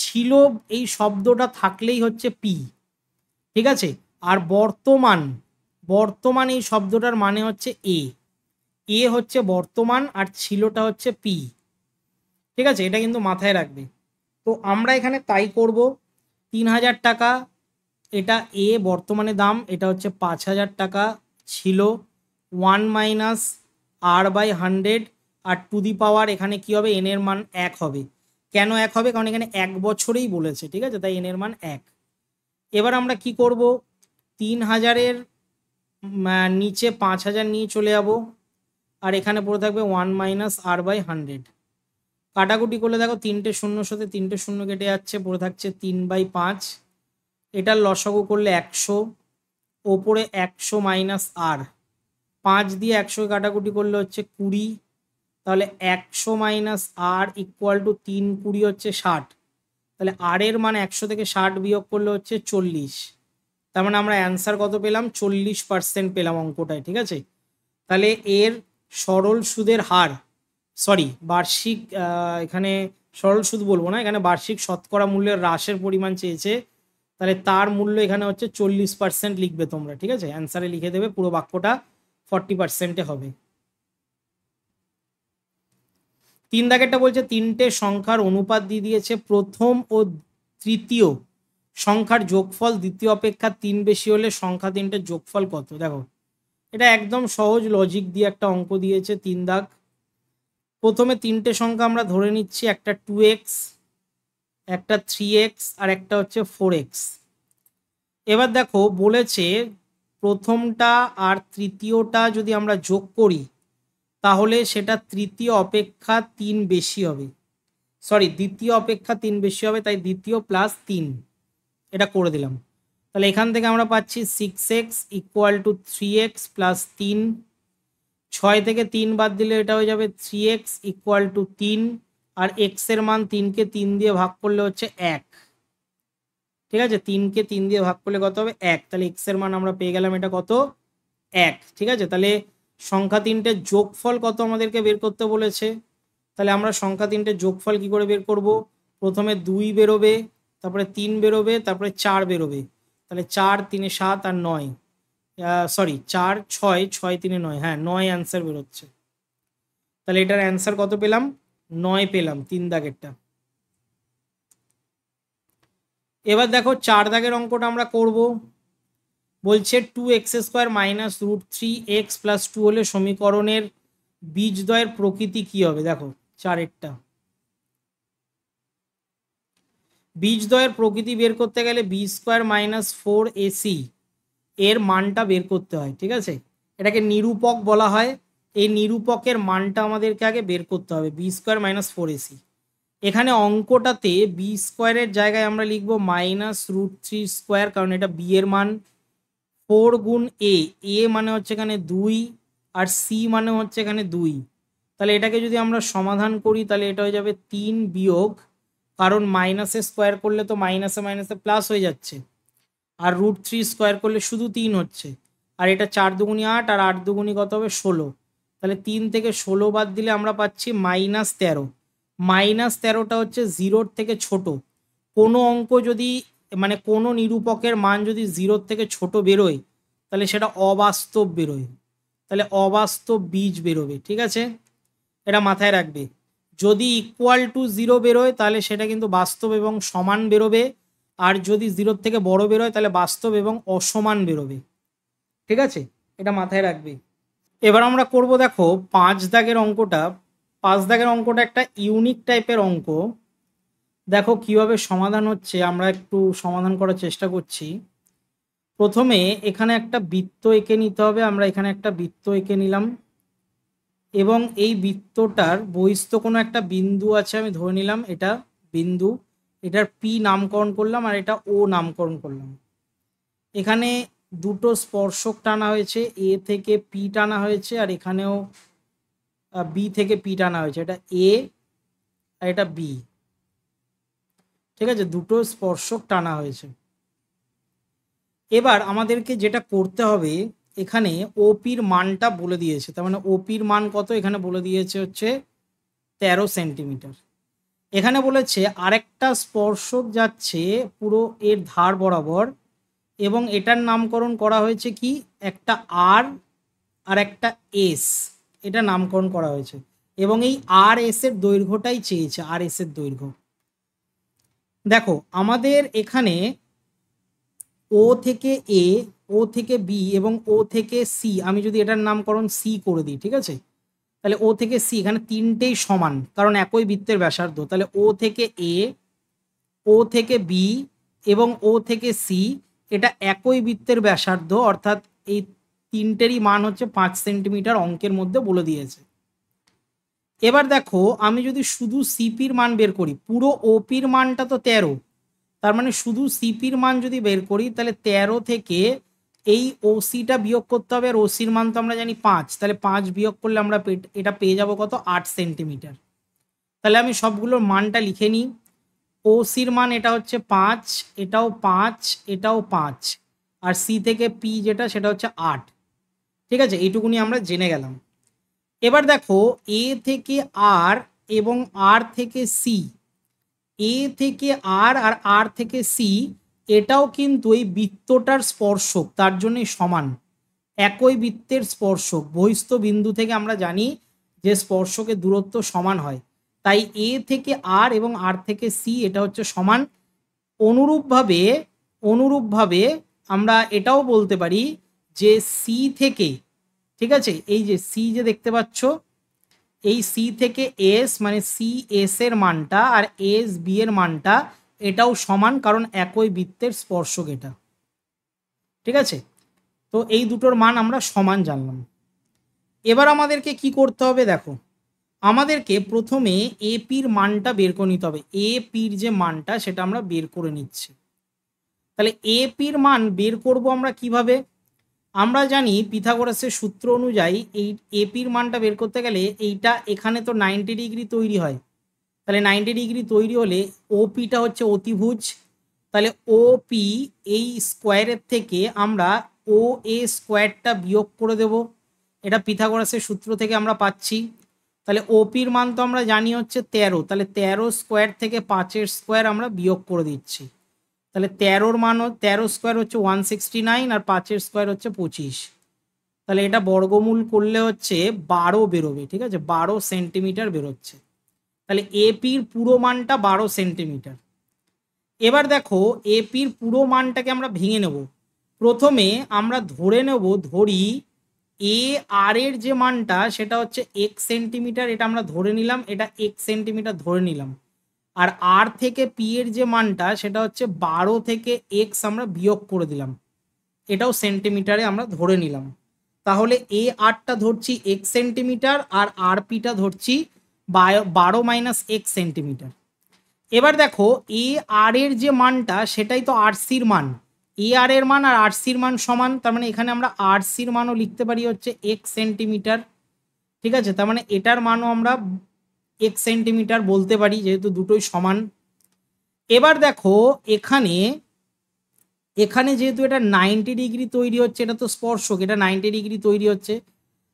ছিল এই শব্দটা থাকলেই হচ্ছে পি ঠিক আছে আর বর্তমান বর্তমান এই শব্দটার মানে হচ্ছে এ এ হচ্ছে বর্তমান আর ছিলটা হচ্ছে পি ঠিক আছে এটা কিন্তু মাথায় রাখবে তো আমরা এখানে তাই করব তিন হাজার টাকা এটা এ বর্তমানে দাম এটা হচ্ছে পাঁচ হাজার টাকা ছিল one minus r by hundred আর টু দি পাওয়ার এখানে কি হবে এনের মান এক হবে কেন এক হবে কারণ এখানে এক বছরেই বলেছে ঠিক আছে তাই এনের মান এক এবার আমরা কি করব তিন হাজারের নিচে পাঁচ হাজার নিয়ে চলে যাবো আর এখানে পড়ে থাকবে one minus r by hundred কাটাকুটি করলে দেখো তিনটে শূন্য সাথে তিনটে শূন্য কেটে যাচ্ছে পড়ে থাকছে তিন বাই পাঁচ এটার লসক করলে একশো ওপরে একশো মাইনাস আর পাঁচ দিয়ে একশো কাটাকুটি করলে হচ্ছে কুড়ি তাহলে একশো মাইনাস আর ইকুয়াল টু তিন কুড়ি হচ্ছে ষাট তাহলে আর এর মান একশো থেকে ষাট বিয়োগ করলে হচ্ছে চল্লিশ তার মানে আমরা অ্যান্সার কত পেলাম চল্লিশ পার্সেন্ট পেলাম অঙ্কটায় ঠিক আছে তাহলে এর সরল সুদের হার সরি বার্ষিক এখানে সরল সুদ বলবো না এখানে বার্ষিক শতকরা মূল্যের হ্রাসের পরিমাণ চেয়েছে তাহলে তার মূল্য এখানে হচ্ছে চল্লিশ পার্সেন্ট লিখবে তোমরা ঠিক আছে অ্যান্সারে লিখে দেবে পুরো বাক্যটা ফর্টি পার্সেন্টে হবে তিন দাগেরটা বলছে তিনটে সংখ্যার অনুপাত দিয়ে দিয়েছে প্রথম ও তৃতীয় সংখ্যার যোগফল দ্বিতীয় অপেক্ষা তিন বেশি হলে সংখ্যা তিনটে যোগফল কত দেখো এটা একদম সহজ লজিক দিয়ে একটা অঙ্ক দিয়েছে তিন দাগ প্রথমে তিনটে সংখ্যা আমরা ধরে নিচ্ছি একটা টু এক্স একটা থ্রি এক্স আর একটা হচ্ছে ফোর এক্স এবার দেখো বলেছে প্রথমটা আর তৃতীয়টা যদি আমরা যোগ করি তাহলে সেটা তৃতীয় অপেক্ষা তিন বেশি হবে সরি দ্বিতীয় অপেক্ষা তিন বেশি হবে তাই দ্বিতীয় প্লাস তিন এটা করে দিলাম তাহলে এখান থেকে আমরা পাচ্ছি six x equal to three x plus তিন ছয় থেকে তিন বাদ দিলে এটা হয়ে যাবে থ্রি এক্স ইকুয়াল টু তিন আর এক্সের মান তিনকে তিন দিয়ে ভাগ করলে হচ্ছে এক ঠিক আছে তিনকে তিন দিয়ে ভাগ করলে কত হবে এক তাহলে এক্সের মান আমরা পেয়ে গেলাম এটা কত এক ঠিক আছে তাহলে সংখ্যা তিনটে যোগফল কত আমাদেরকে বের করতে বলেছে তাহলে আমরা সংখ্যা তিনটে যোগফল কি করে বের করব প্রথমে দুই বেরোবে তারপরে তিন বেরোবে তারপরে চার বেরোবে তাহলে চার তিনে সাত আর নয় সরি চার ছয় ছয় তিনে নয় হ্যাঁ নয় অ্যান্সার বেরোচ্ছে তাহলে এটার অ্যান্সার কত পেলাম নয় পেলাম তিন দাগেরটা এবার দেখো চার দাগের অঙ্কটা আমরা করব বলছে two x square minus root three x plus two হলে সমীকরণের বীজদ্বয়ের প্রকৃতি কি হবে দেখো চারেরটা বীজদ্বয়ের প্রকৃতি বের করতে গেলে b square minus four ac এর মানটা বের করতে হয় ঠিক আছে এটাকে নিরূপক বলা হয় এই নিরূপকের মানটা আমাদেরকে আগে বের করতে হবে b square minus four ac এখানে অঙ্কটাতে বি স্কোয়ারের জায়গায় আমরা লিখবো মাইনাস রুট থ্রি স্কোয়ার কারণ এটা বি এর মান ফোর গুণ এ এ মানে হচ্ছে এখানে দুই আর সি মানে হচ্ছে এখানে দুই তাহলে এটাকে যদি আমরা সমাধান করি তাহলে এটা হয়ে যাবে তিন বিয়োগ কারণ মাইনাসে স্কোয়ার করলে তো মাইনাসে মাইনাসে প্লাস হয়ে যাচ্ছে আর রুট থ্রি স্কোয়ার করলে শুধু তিন হচ্ছে আর এটা চার দুগুনি আট আর আট দুগুনি কত হবে ষোলো তাহলে তিন থেকে ষোলো বাদ দিলে আমরা পাচ্ছি মাইনাস তেরো মাইনাস তেরোটা হচ্ছে জিরোর থেকে ছোট কোনো অঙ্ক যদি মানে কোনো নিরূপকের মান যদি জিরোর থেকে ছোট বেরোয় তাহলে সেটা অবাস্তব বেরোয় তাহলে অবাস্তব বীজ বেরোবে ঠিক আছে এটা মাথায় রাখবে যদি ইকুয়াল টু জিরো বেরোয় তাহলে সেটা কিন্তু বাস্তব এবং সমান বেরোবে আর যদি জিরোর থেকে বড় বেরোয় তাহলে বাস্তব এবং অসমান বেরোবে ঠিক আছে এটা মাথায় রাখবে এবার আমরা করব দেখো পাঁচ দাগের অঙ্কটা পাঁচ দাগের অঙ্কটা একটা ইউনিক টাইপের অঙ্ক দেখো কিভাবে সমাধান হচ্ছে আমরা একটু সমাধান করার চেষ্টা করছি প্রথমে এখানে একটা বৃত্ত এঁকে নিতে হবে আমরা এখানে একটা বৃত্ত এঁকে নিলাম এবং এই বৃত্তটার বহিস্থ কোনো একটা বিন্দু আছে আমি ধরে নিলাম এটা বিন্দু এটার পি নামকরণ করলাম আর এটা ও নামকরণ করলাম এখানে দুটো স্পর্শক টানা হয়েছে এ থেকে পি টানা হয়েছে আর এখানেও বি থেকে পি টানা হয়েছে এটা এ আর এটা বি ঠিক আছে দুটো স্পর্শক টানা হয়েছে এবার আমাদেরকে যেটা করতে হবে এখানে ওপির মানটা বলে দিয়েছে তার মানে ওপির মান কত এখানে বলে দিয়েছে হচ্ছে তেরো সেন্টিমিটার এখানে বলেছে আরেকটা স্পর্শক যাচ্ছে পুরো এর ধার বরাবর এবং এটার নামকরণ করা হয়েছে কি একটা আর আর একটা এস এটা নামকরণ করা হয়েছে এবং এই আর এস এর দৈর্ঘ্যটাই চেয়েছে আর এস এর দৈর্ঘ্য দেখো আমাদের এখানে ও থেকে এ ও থেকে বি এবং ও থেকে সি আমি যদি এটার নামকরণ সি করে দিই ঠিক আছে তাহলে ও থেকে সি এখানে তিনটেই সমান কারণ একই বৃত্তের ব্যাসার্ধ তাহলে ও থেকে এ ও থেকে বি এবং ও থেকে সি এটা একই বৃত্তের ব্যাসার্ধ অর্থাৎ এই তিনটেরই মান হচ্ছে পাঁচ সেন্টিমিটার অঙ্কের মধ্যে বলে দিয়েছে এবার দেখো আমি যদি শুধু সিপির মান বের করি পুরো ওপির মানটা তো তেরো তার মানে শুধু সিপির মান যদি বের করি তাহলে তেরো থেকে এই ওসিটা বিয়োগ করতে হবে আর ওসির মান তো আমরা জানি পাঁচ তাহলে পাঁচ বিয়োগ করলে আমরা এটা পেয়ে যাব কত আট সেন্টিমিটার তাহলে আমি সবগুলোর মানটা লিখে নিই ওসির মান এটা হচ্ছে পাঁচ এটাও পাঁচ এটাও পাঁচ আর সি থেকে পি যেটা সেটা হচ্ছে আট ঠিক আছে এইটুকুনি আমরা জেনে গেলাম এবার দেখো এ থেকে আর এবং আর থেকে সি এ থেকে আর আর আর থেকে সি এটাও কিন্তু এই বৃত্তটার স্পর্শক তার জন্যই সমান একই বৃত্তের স্পর্শক বহিস্থ বিন্দু থেকে আমরা জানি যে স্পর্শকে দূরত্ব সমান হয় তাই এ থেকে আর এবং আর থেকে সি এটা হচ্ছে সমান অনুরূপভাবে অনুরূপভাবে আমরা এটাও বলতে পারি যে সি থেকে ঠিক আছে এই যে সি যে দেখতে পাচ্ছ এই সি থেকে এস মানে সি এস এর মানটা আর এস বি এর মানটা এটাও সমান কারণ একই বৃত্তের স্পর্শক এটা ঠিক আছে তো এই দুটোর মান আমরা সমান জানলাম এবার আমাদেরকে কি করতে হবে দেখো আমাদেরকে প্রথমে এ পির মানটা বের করে নিতে হবে এ পির যে মানটা সেটা আমরা বের করে নিচ্ছি তাহলে এ পির মান বের করব আমরা কিভাবে আমরা জানি পিথাগোরাসের সূত্র অনুযায়ী এই এপির মানটা বের করতে গেলে এইটা এখানে তো নাইনটি ডিগ্রি তৈরি হয় তাহলে নাইনটি ডিগ্রি তৈরি হলে ওপিটা হচ্ছে অতিভুজ তাহলে ওপি এই স্কোয়ারের থেকে আমরা ও এ স্কোয়ারটা বিয়োগ করে দেব এটা পিথাগোরাসের সূত্র থেকে আমরা পাচ্ছি তাহলে ওপির মান তো আমরা জানি হচ্ছে তেরো তাহলে তেরো স্কোয়ার থেকে পাঁচের স্কোয়ার আমরা বিয়োগ করে দিচ্ছি তাহলে তেরোর মান তেরো স্কোয়ার হচ্ছে ওয়ান সিক্সটি নাইন আর পাঁচের স্কোয়ার হচ্ছে পঁচিশ তাহলে এটা বর্গমূল করলে হচ্ছে বারো বেরোবে ঠিক আছে বারো সেন্টিমিটার বেরোচ্ছে তাহলে এপির পুরো মানটা বারো সেন্টিমিটার এবার দেখো এপির পুরো মানটাকে আমরা ভেঙে নেব প্রথমে আমরা ধরে নেব ধরি এ আর এর যে মানটা সেটা হচ্ছে এক সেন্টিমিটার এটা আমরা ধরে নিলাম এটা এক সেন্টিমিটার ধরে নিলাম আর আর থেকে পি এর যে মানটা সেটা হচ্ছে বারো থেকে এক্স আমরা বিয়োগ করে দিলাম এটাও সেন্টিমিটারে আমরা ধরে নিলাম তাহলে এ আরটা ধরছি এক সেন্টিমিটার আর আর পিটা ধরছি বারো মাইনাস এক সেন্টিমিটার এবার দেখো এ আর এর যে মানটা সেটাই তো আর সির মান এ আর এর মান আর আর সির মান সমান তার মানে এখানে আমরা আর সির মানও লিখতে পারি হচ্ছে এক সেন্টিমিটার ঠিক আছে তার মানে এটার মানও আমরা এক সেন্টিমিটার বলতে পারি যেহেতু দুটোই সমান এবার দেখো এখানে এখানে যেহেতু এটা নাইনটি ডিগ্রি তৈরি হচ্ছে এটা তো স্পর্শক এটা নাইনটি ডিগ্রি তৈরি হচ্ছে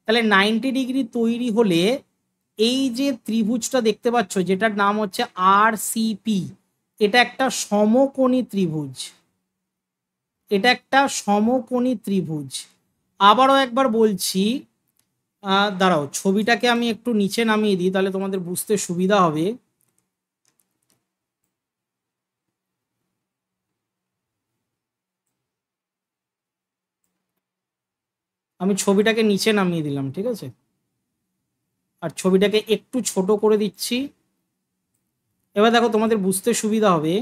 তাহলে নাইনটি ডিগ্রি তৈরি হলে এই যে ত্রিভুজটা দেখতে পাচ্ছ যেটার নাম হচ্ছে আর সিপি এটা একটা সমকোণী ত্রিভুজ এটা একটা সমকোণী ত্রিভুজ আবারও একবার বলছি দাঁড়াও ছবিটাকে আমি একটু নিচে নামিয়ে দিই তাহলে তোমাদের বুঝতে সুবিধা হবে আমি ছবিটাকে নিচে নামিয়ে দিলাম ঠিক আছে আর ছবিটাকে একটু ছোট করে দিচ্ছি এবার দেখো তোমাদের বুঝতে সুবিধা হবে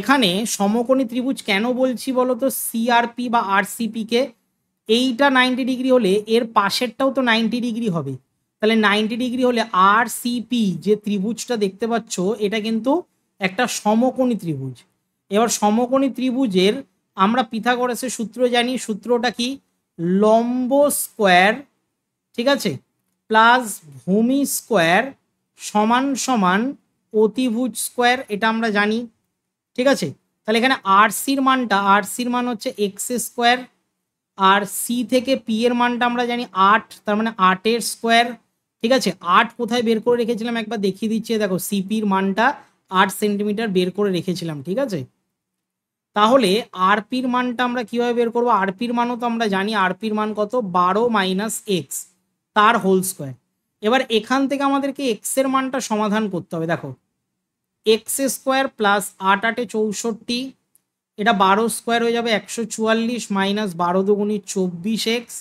এখানে সমকোণী ত্রিভুজ কেন বলছি বলো তো সিআরপি বা আরসিপিকে কে এইটা নাইনটি ডিগ্রি হলে এর পাশেরটাও তো নাইনটি ডিগ্রি হবে তাহলে নাইনটি ডিগ্রি হলে আর সিপি যে ত্রিভুজটা দেখতে পাচ্ছ এটা কিন্তু একটা সমকোণী ত্রিভুজ এবার সমকোণী ত্রিভুজের আমরা পিথাগোরাসের সূত্র জানি সূত্রটা কি লম্ব স্কোয়ার ঠিক আছে প্লাস ভূমি স্কোয়ার সমান সমান অতিভুজ স্কোয়ার এটা আমরা জানি ঠিক আছে তাহলে এখানে আর সির মানটা আরসির মান হচ্ছে এক্স স্কোয়ার আর সি থেকে পি এর মানটা আমরা জানি আট তার মানে আটের স্কোয়ার ঠিক আছে আট কোথায় বের করে রেখেছিলাম একবার দেখিয়ে দিচ্ছি দেখো সিপির মানটা আট সেন্টিমিটার বের করে রেখেছিলাম ঠিক আছে তাহলে আরপির মানটা আমরা কিভাবে বের করবো আরপির মানও তো আমরা জানি আরপির মান কত বারো মাইনাস এক্স তার হোল স্কোয়ার এবার এখান থেকে আমাদেরকে এক্স এর মানটা সমাধান করতে হবে দেখো এক্স স্কোয়ার প্লাস আট আটে চৌষট্টি এটা বারো স্কোয়ার হয়ে যাবে একশো চুয়াল্লিশ মাইনাস বারো দুগুণি চব্বিশ এক্স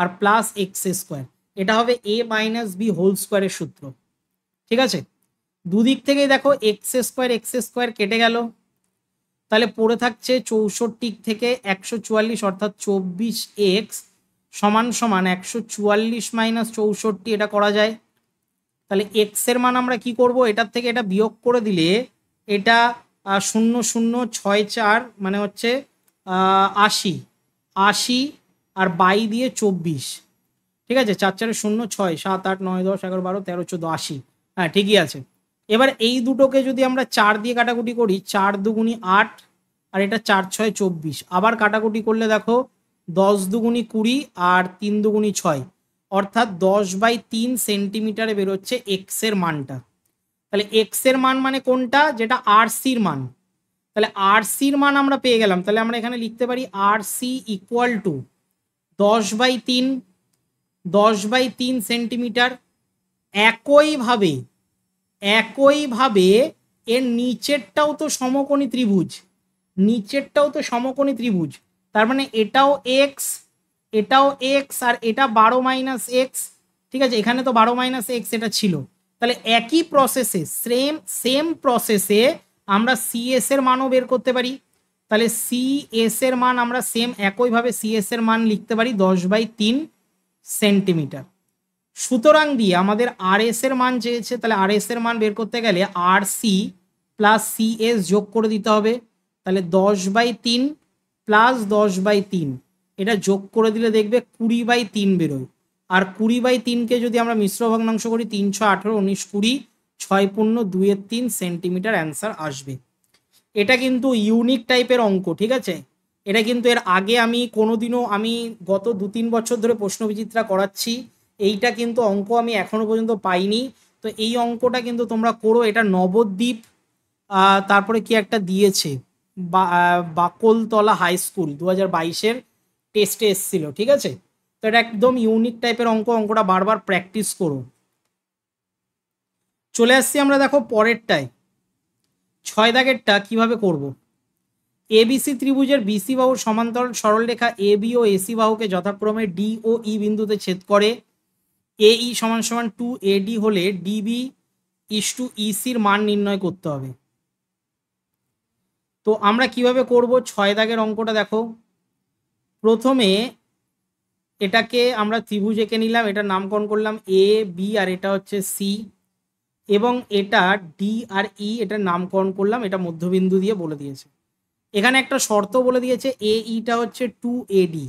আর প্লাস এক্স স্কোয়ার এটা হবে এ মাইনাস বি হোল স্কোয়ারের সূত্র ঠিক আছে দুদিক থেকেই দেখো এক্স স্কোয়ার এক্স স্কোয়ার কেটে গেল তাহলে পড়ে থাকছে চৌষট্টি থেকে একশো চুয়াল্লিশ অর্থাৎ চব্বিশ এক্স সমান সমান একশো চুয়াল্লিশ মাইনাস চৌষট্টি এটা করা যায় তাহলে এক্সের মান আমরা কি করব এটার থেকে এটা বিয়োগ করে দিলে এটা শূন্য শূন্য ছয় চার মানে হচ্ছে আশি আশি আর বাই দিয়ে চব্বিশ ঠিক আছে চার চারে শূন্য ছয় সাত আট নয় দশ এগারো বারো তেরো চোদ্দ আশি হ্যাঁ ঠিকই আছে এবার এই দুটোকে যদি আমরা চার দিয়ে কাটাকুটি করি চার দুগুণি আট আর এটা চার ছয় চব্বিশ আবার কাটাকুটি করলে দেখো দশ দুগুনি কুড়ি আর তিন দুগুণি ছয় অর্থাৎ দশ বাই তিন সেন্টিমিটারে বেরোচ্ছে এক্সের মানটা তাহলে এক্স এর মান মানে কোনটা যেটা আর সির মান তাহলে আর সির মান আমরা পেয়ে গেলাম তাহলে আমরা এখানে লিখতে পারি আর সি ইকুয়াল টু দশ বাই তিন দশ বাই তিন সেন্টিমিটার একইভাবে একইভাবে এর নিচেরটাও তো সমকোণী ত্রিভুজ নিচেরটাও তো সমকোণী ত্রিভুজ তার মানে এটাও এক্স এটাও এক্স আর এটা বারো মাইনাস এক্স ঠিক আছে এখানে তো বারো মাইনাস এক্স এটা ছিল তাহলে একই প্রসেসে সেম সেম প্রসেসে আমরা সিএস এর মানও বের করতে পারি তাহলে সিএস এর মান আমরা সেম একইভাবে সিএস এর মান লিখতে পারি দশ বাই তিন সেন্টিমিটার সুতরাং দিয়ে আমাদের আর এস এর মান চেয়েছে তাহলে আর এস এর মান বের করতে গেলে আর সি প্লাস সিএস যোগ করে দিতে হবে তাহলে দশ বাই তিন প্লাস দশ বাই তিন এটা যোগ করে দিলে দেখবে কুড়ি বাই তিন বেরোয় আর কুড়ি বাই তিনকে যদি আমরা মিশ্র ভগ্নাংশ করি তিনশো আঠেরো উনিশ কুড়ি ছয় পূর্ণ দুয়ের তিন সেন্টিমিটার অ্যান্সার আসবে এটা কিন্তু ইউনিক টাইপের অঙ্ক ঠিক আছে এটা কিন্তু এর আগে আমি কোনোদিনও আমি গত দু তিন বছর ধরে প্রশ্নবিচিত্রা করাচ্ছি এইটা কিন্তু অঙ্ক আমি এখনও পর্যন্ত পাইনি তো এই অঙ্কটা কিন্তু তোমরা করো এটা নবদ্বীপ তারপরে কি একটা দিয়েছে বা বাকলতলা হাই স্কুল দু হাজার বাইশের টেস্টে এসছিল ঠিক আছে তো এটা একদম ইউনিক টাইপের অঙ্ক অঙ্কটা বারবার প্র্যাকটিস করো চলে আসছি আমরা দেখো পরেরটায় ছয় দাগেরটা কিভাবে করব। এবিসি ত্রিভুজের বিসি বাহুর সমান্তরাল সরলরেখা এ বি ও এসি বাহুকে যথাক্রমে ডি ও ই e বিন্দুতে ছেদ করে এ ই e সমান সমান টু এ ডি হলে ডিবি ইস টু ইসির মান নির্ণয় করতে হবে তো আমরা কিভাবে করব ছয় দাগের অঙ্কটা দেখো প্রথমে এটাকে আমরা ত্রিভুজ এঁকে নিলাম এটা নামকরণ করলাম এ বি আর এটা হচ্ছে সি এবং এটা ডি আর ই e এটা নামকরণ করলাম এটা মধ্যবিন্দু দিয়ে বলে দিয়েছে এখানে একটা শর্ত বলে দিয়েছে এ ইটা e হচ্ছে টু এ ডি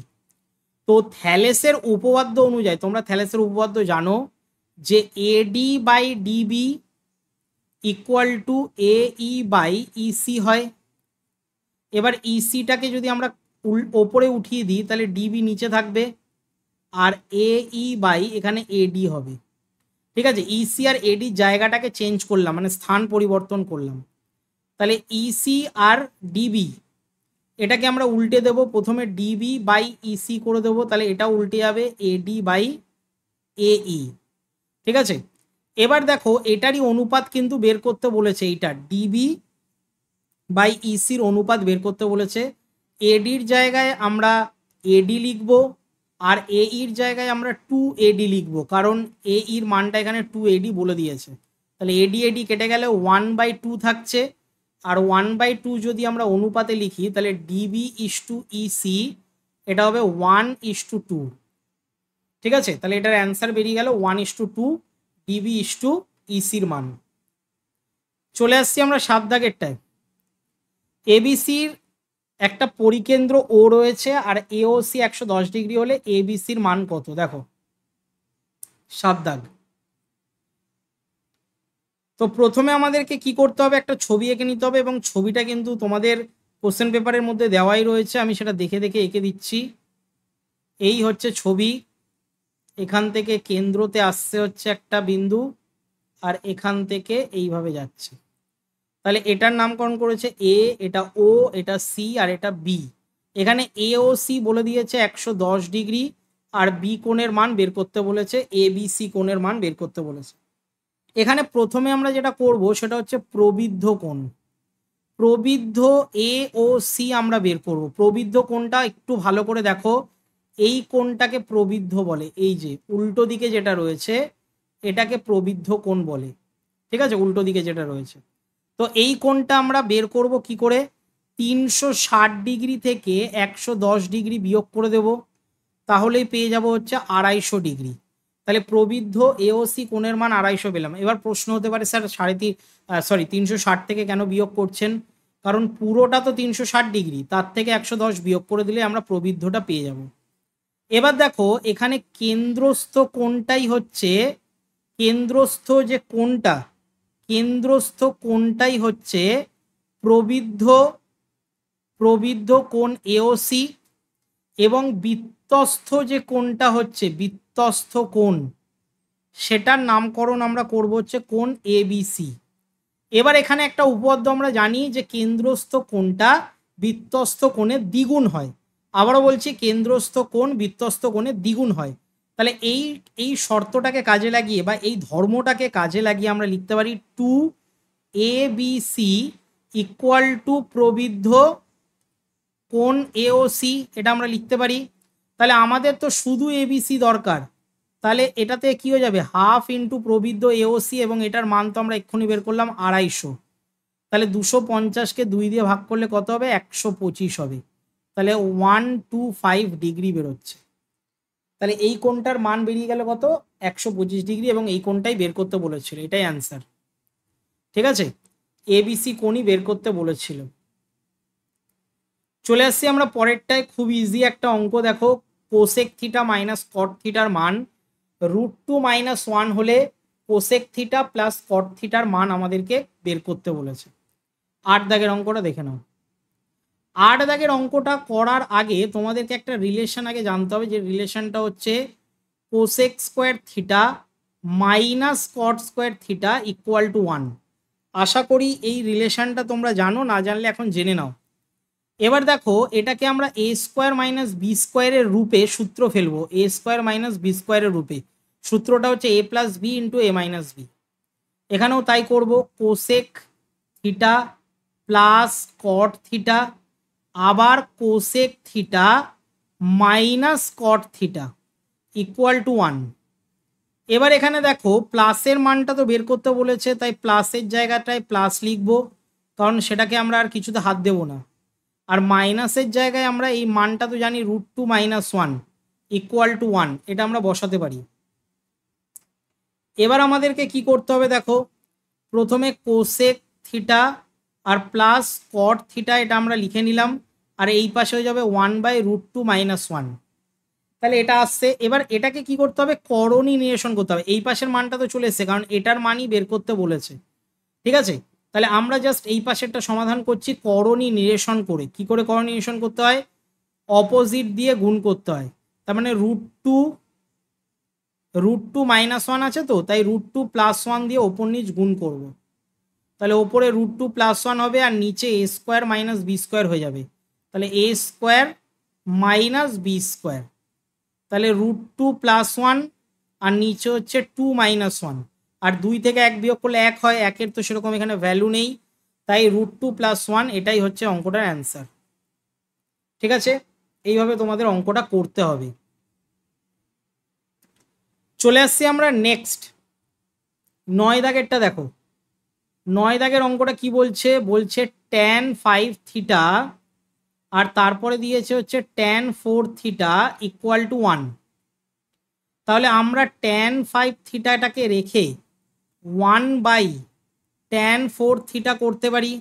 তো থ্যালেসের উপবাদ্য অনুযায়ী তোমরা থ্যালেসের উপবাদ্য জানো যে AD by DB equal to A E by EC হয় এবার ইসিটাকে e যদি আমরা ওপরে উঠিয়ে দিই তাহলে ডিবি নিচে থাকবে আর এ ই বাই এখানে এডি হবে ঠিক আছে ইসি e আর এডি জায়গাটাকে চেঞ্জ করলাম মানে স্থান পরিবর্তন করলাম তাহলে ইসি e আর ডিবি এটাকে আমরা উল্টে দেব প্রথমে ডিবি বাই ইসি করে দেবো তাহলে এটা উল্টে যাবে এডি বাই এই ঠিক আছে এবার দেখো এটারই অনুপাত কিন্তু বের করতে বলেছে এইটা ডিবি বাই ইসির অনুপাত বের করতে বলেছে এডির জায়গায় আমরা এডি লিখবো আর এ ইর e জায়গায় আমরা টু এডি লিখবো কারণ এ ইর e মানটা এখানে টু এডি বলে দিয়েছে তাহলে এডি এডি কেটে গেলে ওয়ান বাই টু থাকছে আর ওয়ান বাই টু যদি আমরা অনুপাতে লিখি তাহলে ডিবি ইস টু ইসি এটা হবে ওয়ান ইস টু টু ঠিক আছে তাহলে এটার অ্যান্সার বেরিয়ে গেল one is two two DB is two ইসির মান চলে আসছি আমরা সাত দাগেরটায় এবিসির একটা পরিকেন্দ্র ও রয়েছে আর এওসি একশো দশ ডিগ্রি হলে এবিসির মান কত দেখো সাত দাগ তো প্রথমে আমাদেরকে কি করতে হবে একটা ছবি এঁকে নিতে হবে এবং ছবিটা কিন্তু তোমাদের কোশ্চেন পেপারের মধ্যে দেওয়াই রয়েছে আমি সেটা দেখে দেখে এঁকে দিচ্ছি এই হচ্ছে ছবি এখান থেকে কেন্দ্রতে আসছে হচ্ছে একটা বিন্দু আর এখান থেকে এইভাবে যাচ্ছে তাহলে এটার নামকরণ করেছে এ এটা ও এটা সি আর এটা বি এখানে এ ও সি বলে দিয়েছে একশো ডিগ্রি আর বি কোণের মান বের করতে বলেছে এ বি সি কোণের মান বের করতে বলেছে এখানে প্রথমে আমরা যেটা করব সেটা হচ্ছে প্রবৃদ্ধ কোণ প্রবৃদ্ধ এ ও সি আমরা বের করব প্রবৃদ্ধ কোণটা একটু ভালো করে দেখো এই কোণটাকে প্রবৃদ্ধ বলে এই যে উল্টো দিকে যেটা রয়েছে এটাকে প্রবৃদ্ধ কোণ বলে ঠিক আছে উল্টো দিকে যেটা রয়েছে তো এই কোনটা আমরা বের করব কি করে তিনশো ডিগ্রি থেকে একশো ডিগ্রি বিয়োগ করে দেব তাহলেই পেয়ে যাব হচ্ছে আড়াইশো ডিগ্রি তাহলে প্রবৃদ্ধ এওসি কোণের মান আড়াইশো পেলাম এবার প্রশ্ন হতে পারে স্যার সাড়ে তিন সরি তিনশো থেকে কেন বিয়োগ করছেন কারণ পুরোটা তো তিনশো ডিগ্রি তার থেকে একশো বিয়োগ করে দিলে আমরা প্রবৃদ্ধটা পেয়ে যাব এবার দেখো এখানে কেন্দ্রস্থ কোনটাই হচ্ছে কেন্দ্রস্থ যে কোনটা কেন্দ্রস্থ কোনটাই হচ্ছে প্রবৃদ্ধ প্রবৃদ্ধ কোন এওসি এবং বিত্তস্থ যে কোনটা হচ্ছে বিত্তস্থ কোন সেটার নামকরণ আমরা করব হচ্ছে কোন এবিসি এবার এখানে একটা উপপাদ্য আমরা জানি যে কেন্দ্রস্থ কোনটা বিত্তস্থ কোণে দ্বিগুণ হয় আবারও বলছি কেন্দ্রস্থ কোন বৃত্তস্থ কোণে দ্বিগুণ হয় তাহলে এই এই শর্তটাকে কাজে লাগিয়ে বা এই ধর্মটাকে কাজে লাগিয়ে আমরা লিখতে পারি two A B C equal to প্রবৃদ্ধ কোন এও সি এটা আমরা লিখতে পারি তাহলে আমাদের তো শুধু এ বি সি দরকার তাহলে এটাতে কি হয়ে যাবে হাফ ইন্টু প্রবৃদ্ধ এওসি এবং এটার মান তো আমরা এক্ষুনি বের করলাম আড়াইশো তাহলে দুশো পঞ্চাশকে দুই দিয়ে ভাগ করলে কত হবে একশো পঁচিশ হবে তাহলে ওয়ান টু ফাইভ ডিগ্রি বেরোচ্ছে তাহলে এই কোনটার মান বেরিয়ে গেল কত একশো পঁচিশ ডিগ্রি এবং এই কোনটাই বের করতে বলেছিল এটাই অ্যান্সার ঠিক আছে এবিসি কোনই বের করতে বলেছিল চলে আসছি আমরা পরেরটায় খুব ইজি একটা অঙ্ক দেখো কোসেক থিটা মাইনাস কট থিটার মান রুট টু মাইনাস ওয়ান হলে কোসেক থিটা প্লাস কট থিটার মান আমাদেরকে বের করতে বলেছে আট দাগের অঙ্কটা দেখে নাও আট দাগের অঙ্কটা করার আগে তোমাদেরকে একটা রিলেশন আগে জানতে হবে যে রিলেশনটা হচ্ছে cosec square theta minus cot square theta equal to one আশা করি এই রিলেশনটা তোমরা জানো না জানলে এখন জেনে নাও এবার দেখো এটাকে আমরা এ স্কোয়ার মাইনাস বি স্কোয়ারের রূপে সূত্র ফেলবো এ স্কোয়ার মাইনাস বি স্কোয়ারের রূপে সূত্রটা হচ্ছে a plus b into a minus b এখানেও তাই করবো cosec theta plus cot theta আবার cosec theta minus cot theta equal to one এবার এখানে দেখো প্লাসের মানটা তো বের করতে বলেছে তাই প্লাসের জায়গাটায় প্লাস লিখব কারণ সেটাকে আমরা আর কিছুতে হাত দেব না আর মাইনাসের জায়গায় আমরা এই মানটা তো জানি root two minus one equal to one এটা আমরা বসাতে পারি এবার আমাদেরকে কি করতে হবে দেখো প্রথমে কোসেক থিটা আর প্লাস কট থিটা এটা আমরা লিখে নিলাম আর এই পাশে হয়ে যাবে one by root two minus one তাহলে এটা আসছে এবার এটাকে কি করতে হবে করণী নিরসন করতে হবে এই পাশের মানটা তো চলে এসছে কারণ এটার মানই বের করতে বলেছে ঠিক আছে তাহলে আমরা জাস্ট এই পাশেরটা সমাধান করছি করণী নিরসন করে কি করে করণী নিরসন করতে হয় অপোজিট দিয়ে গুণ করতে হয় তার মানে root two root two minus one আছে তো তাই রুট টু প্লাস ওয়ান দিয়ে ওপর নিচ গুণ করবো তাহলে ওপরে রুট টু প্লাস ওয়ান হবে আর নিচে a square minus b square হয়ে যাবে তাহলে a square minus b square তাহলে রুট টু প্লাস ওয়ান আর নিচে হচ্ছে টু মাইনাস ওয়ান আর দুই থেকে এক বিয়োগ করলে এক হয় একের তো সেরকম এখানে ভ্যালু নেই তাই রুট টু প্লাস ওয়ান এটাই হচ্ছে অঙ্কটার অ্যান্সার ঠিক আছে এইভাবে তোমাদের অঙ্কটা করতে হবে চলে আসছি আমরা নেক্সট নয় দাগেরটা দেখো নয় দাগের অঙ্কটা কি বলছে বলছে ট্যান ফাইভ থিটা আর তারপরে দিয়েছে হচ্ছে tan four theta equal to one তাহলে আমরা ট্যান ফাইভ থিটাটাকে রেখে one by tan four theta করতে পারি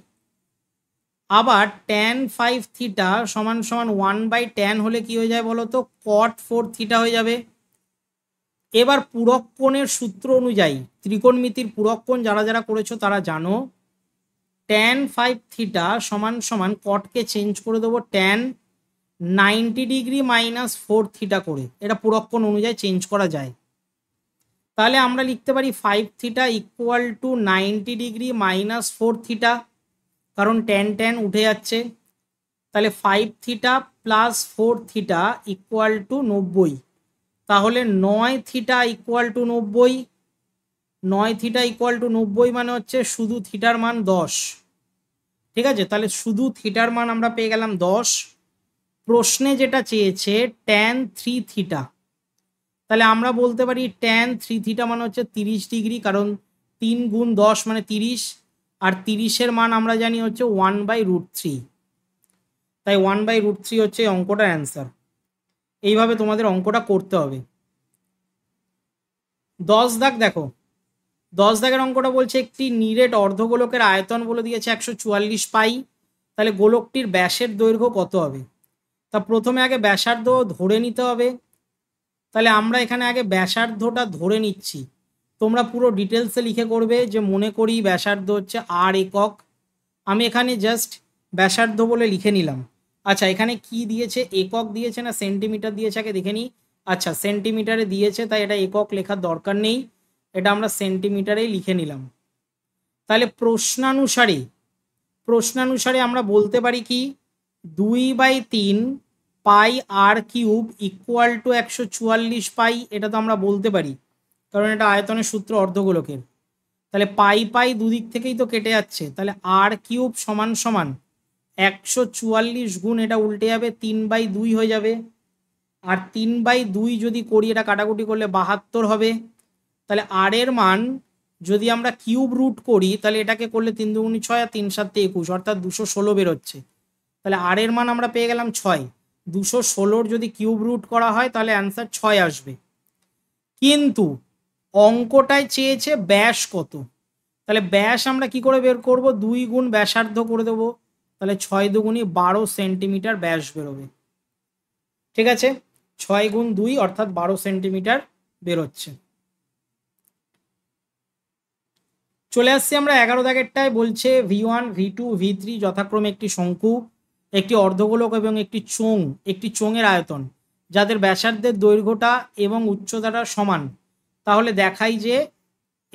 আবার ট্যান ফাইভ থিটা সমান সমান ওয়ান বাই ট্যান হলে কি হয়ে যায় বলো তো কট ফোর থিটা হয়ে যাবে এবার পূরককোণের সূত্র অনুযায়ী ত্রিকোণমিতির পূরককোণ যারা যারা করেছো তারা জানো ট্যান ফাইভ থিটা সমান সমান কটকে চেঞ্জ করে দেবো tan ninety degree minus four theta করে এটা পূরককোণ অনুযায়ী চেঞ্জ করা যায় তাহলে আমরা লিখতে পারি five theta equal to ninety degree minus four theta কারণ ট্যান ট্যান উঠে যাচ্ছে তাহলে five theta plus four theta equal to নব্বই তাহলে নয় থিটা ইকুয়াল টু নব্বই নয় থিটা ইকুয়াল টু নব্বই মানে হচ্ছে শুধু থিটার মান দশ ঠিক আছে তাহলে শুধু থিটার মান আমরা পেয়ে গেলাম দশ প্রশ্নে যেটা চেয়েছে ট্যান থ্রি থিটা তাহলে আমরা বলতে পারি ট্যান থ্রি থিটা মানে হচ্ছে তিরিশ ডিগ্রি কারণ তিন গুণ দশ মানে তিরিশ আর তিরিশের মান আমরা জানি হচ্ছে ওয়ান বাই রুট থ্রি তাই ওয়ান বাই রুট থ্রি হচ্ছে অঙ্কটার অ্যান্সার এইভাবে তোমাদের অঙ্কটা করতে হবে দশ দাগ দেখো দশ দাগের অঙ্কটা বলছে একটি নিরেট অর্ধগোলকের আয়তন বলে দিয়েছে একশো চুয়াল্লিশ পাই তাহলে গোলকটির ব্যাসের দৈর্ঘ্য কত হবে তা প্রথমে আগে ব্যাসার্ধ ধরে নিতে হবে তাহলে আমরা এখানে আগে ব্যাসার্ধটা ধরে নিচ্ছি তোমরা পুরো ডিটেলসে লিখে করবে যে মনে করি ব্যাসার্ধ হচ্ছে আর একক আমি এখানে জাস্ট ব্যাসার্ধ বলে লিখে নিলাম আচ্ছা এখানে কি দিয়েছে একক দিয়েছে না সেন্টিমিটার দিয়েছে আগে দেখে নিই আচ্ছা সেন্টিমিটারে দিয়েছে তাই এটা একক লেখার দরকার নেই এটা আমরা সেন্টিমিটারেই লিখে নিলাম তাহলে প্রশ্নানুসারে প্রশ্নানুসারে আমরা বলতে পারি কি দুই বাই তিন pi r cube equal to একশো চুয়াল্লিশ পাই এটা তো আমরা বলতে পারি কারণ এটা আয়তনের সূত্র অর্ধগোলকের তাহলে পাই পাই দুদিক থেকেই তো কেটে যাচ্ছে তাহলে আর কিউব সমান সমান একশো চুয়াল্লিশ গুণ এটা উল্টে যাবে তিন বাই দুই হয়ে যাবে আর তিন বাই দুই যদি করি এটা কাটাকুটি করলে বাহাত্তর হবে তাহলে আর এর মান যদি আমরা কিউব রুট করি তাহলে এটাকে করলে তিন দুগুণি ছয় আর তিন সাতটি একুশ অর্থাৎ দুশো ষোলো বেরোচ্ছে তাহলে আর এর মান আমরা পেয়ে গেলাম ছয় দুশো ষোলোর যদি কিউব রুট করা হয় তাহলে অ্যান্সার ছয় আসবে কিন্তু অঙ্কটায় চেয়েছে ব্যাস কত তাহলে ব্যাস আমরা কি করে বের করব দুই গুণ ব্যাসার্ধ করে দেবো তাহলে ছয় দুগুণি বারো সেন্টিমিটার ব্যাস বেরোবে ঠিক আছে ছয় গুণ দুই অর্থাৎ বারো সেন্টিমিটার বেরোচ্ছে চলে আসছি আমরা এগারো দাগেরটায় বলছে V one V two V three যথাক্রমে একটি শঙ্কু একটি অর্ধগোলক এবং একটি চোং একটি চোঙের আয়তন যাদের ব্যাসার্ধের দৈর্ঘ্যটা এবং উচ্চতাটা সমান তাহলে দেখাই যে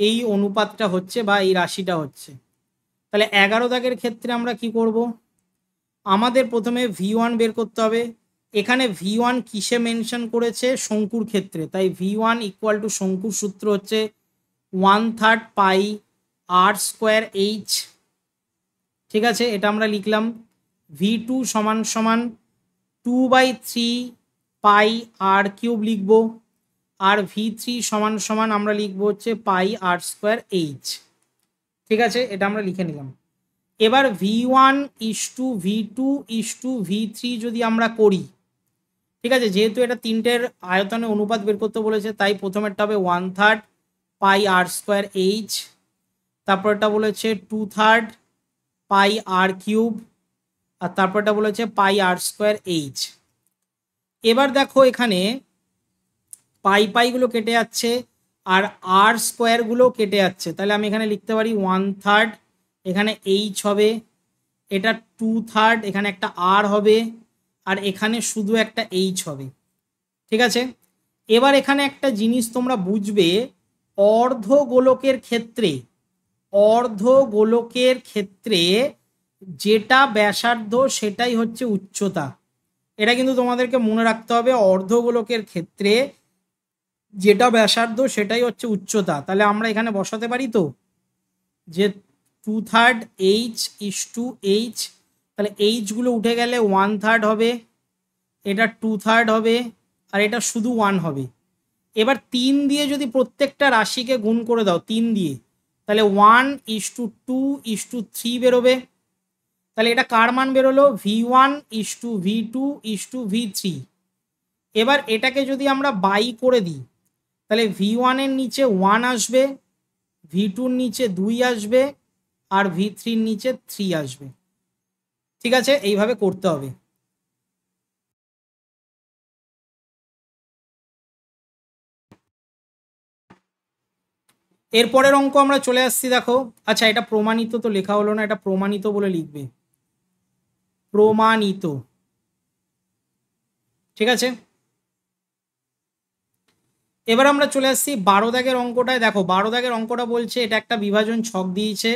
এই অনুপাতটা হচ্ছে বা এই রাশিটা হচ্ছে তাহলে এগারো দাগের ক্ষেত্রে আমরা কি করব আমাদের প্রথমে ভি ওয়ান বের করতে হবে এখানে ভি ওয়ান কিসে মেনশন করেছে শঙ্কুর ক্ষেত্রে তাই ভি ওয়ান ইকুয়াল টু শঙ্কুর সূত্র হচ্ছে one third pi r square h ঠিক আছে এটা আমরা লিখলাম ভি টু সমান সমান two by three pi r cube লিখব আর ভি থ্রি সমান সমান আমরা লিখবো হচ্ছে পাই আর স্কোয়ার এইচ ঠিক আছে এটা আমরা লিখে নিলাম এবার V one is to V two is to V three যদি আমরা করি ঠিক আছে যেহেতু এটা তিনটের আয়তনে অনুপাত বের করতে বলেছে তাই প্রথমেরটা হবে one third pi r square h তারপরটা বলেছে two third pi r cube আর তারপরটা বলেছে পাই আর স্কোয়ার এইচ এবার দেখো এখানে পাই পাইগুলো কেটে যাচ্ছে আর আর স্কোয়ারগুলো কেটে যাচ্ছে তাহলে আমি এখানে লিখতে পারি ওয়ান থার্ড এখানে এইচ হবে এটা টু থার্ড এখানে একটা আর হবে আর এখানে শুধু একটা এইচ হবে ঠিক আছে এবার এখানে একটা জিনিস তোমরা বুঝবে অর্ধ গোলকের ক্ষেত্রে অর্ধ গোলকের ক্ষেত্রে যেটা ব্যাসার্ধ সেটাই হচ্ছে উচ্চতা এটা কিন্তু তোমাদেরকে মনে রাখতে হবে অর্ধ গোলকের ক্ষেত্রে যেটা ব্যাসার্ধ সেটাই হচ্ছে উচ্চতা তাহলে আমরা এখানে বসাতে পারি তো যে two third h is to h তাহলে এইচগুলো উঠে গেলে ওয়ান থার্ড হবে এটা টু থার্ড হবে আর এটা শুধু ওয়ান হবে এবার তিন দিয়ে যদি প্রত্যেকটা রাশিকে গুণ করে দাও তিন দিয়ে তাহলে one is two two is to three বেরোবে তাহলে এটা কার মান বেরোলো V one is to V two is to V three এবার এটাকে যদি আমরা বাই করে দিই তাহলে ভি ওয়ানের নিচে ওয়ান আসবে ভি টুর নিচে দুই আসবে আর ভি থ্রির নিচে থ্রি আসবে ঠিক আছে এইভাবে করতে হবে এরপরের অঙ্ক আমরা চলে আসছি দেখো আচ্ছা এটা প্রমাণিত তো লেখা হলো না এটা প্রমাণিত বলে লিখবে প্রমাণিত ঠিক আছে এবার আমরা চলে আসছি বারো দাগের অঙ্কটায় দেখো বারো দাগের অঙ্কটা বলছে এটা একটা বিভাজন ছক দিয়েছে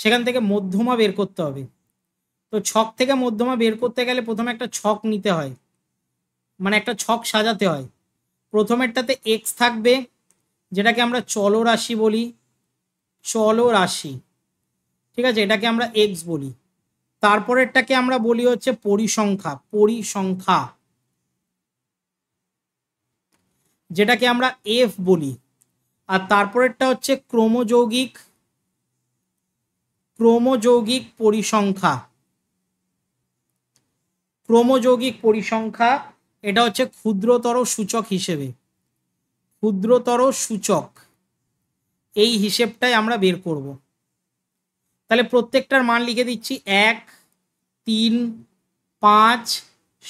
সেখান থেকে মধ্যমা বের করতে হবে তো ছক থেকে মধ্যমা বের করতে গেলে প্রথমে একটা ছক নিতে হয় মানে একটা ছক সাজাতে হয় প্রথমেরটাতে এক্স থাকবে যেটাকে আমরা চলরাশি বলি চলরাশি ঠিক আছে এটাকে আমরা এক্স বলি তারপরেরটাকে আমরা বলি হচ্ছে পরিসংখ্যা পরিসংখ্যা যেটাকে আমরা এফ বলি আর তারপরেরটা হচ্ছে ক্রোমোযৌগিক ক্রোমোযৌগিক পরিসংখ্যা ক্রোমোযৌগিক পরিসংখ্যা এটা হচ্ছে ক্ষুদ্রতর সূচক হিসেবে ক্ষুদ্রতর সূচক এই হিসেবটাই আমরা বের করব তাহলে প্রত্যেকটার মান লিখে দিচ্ছি এক তিন পাঁচ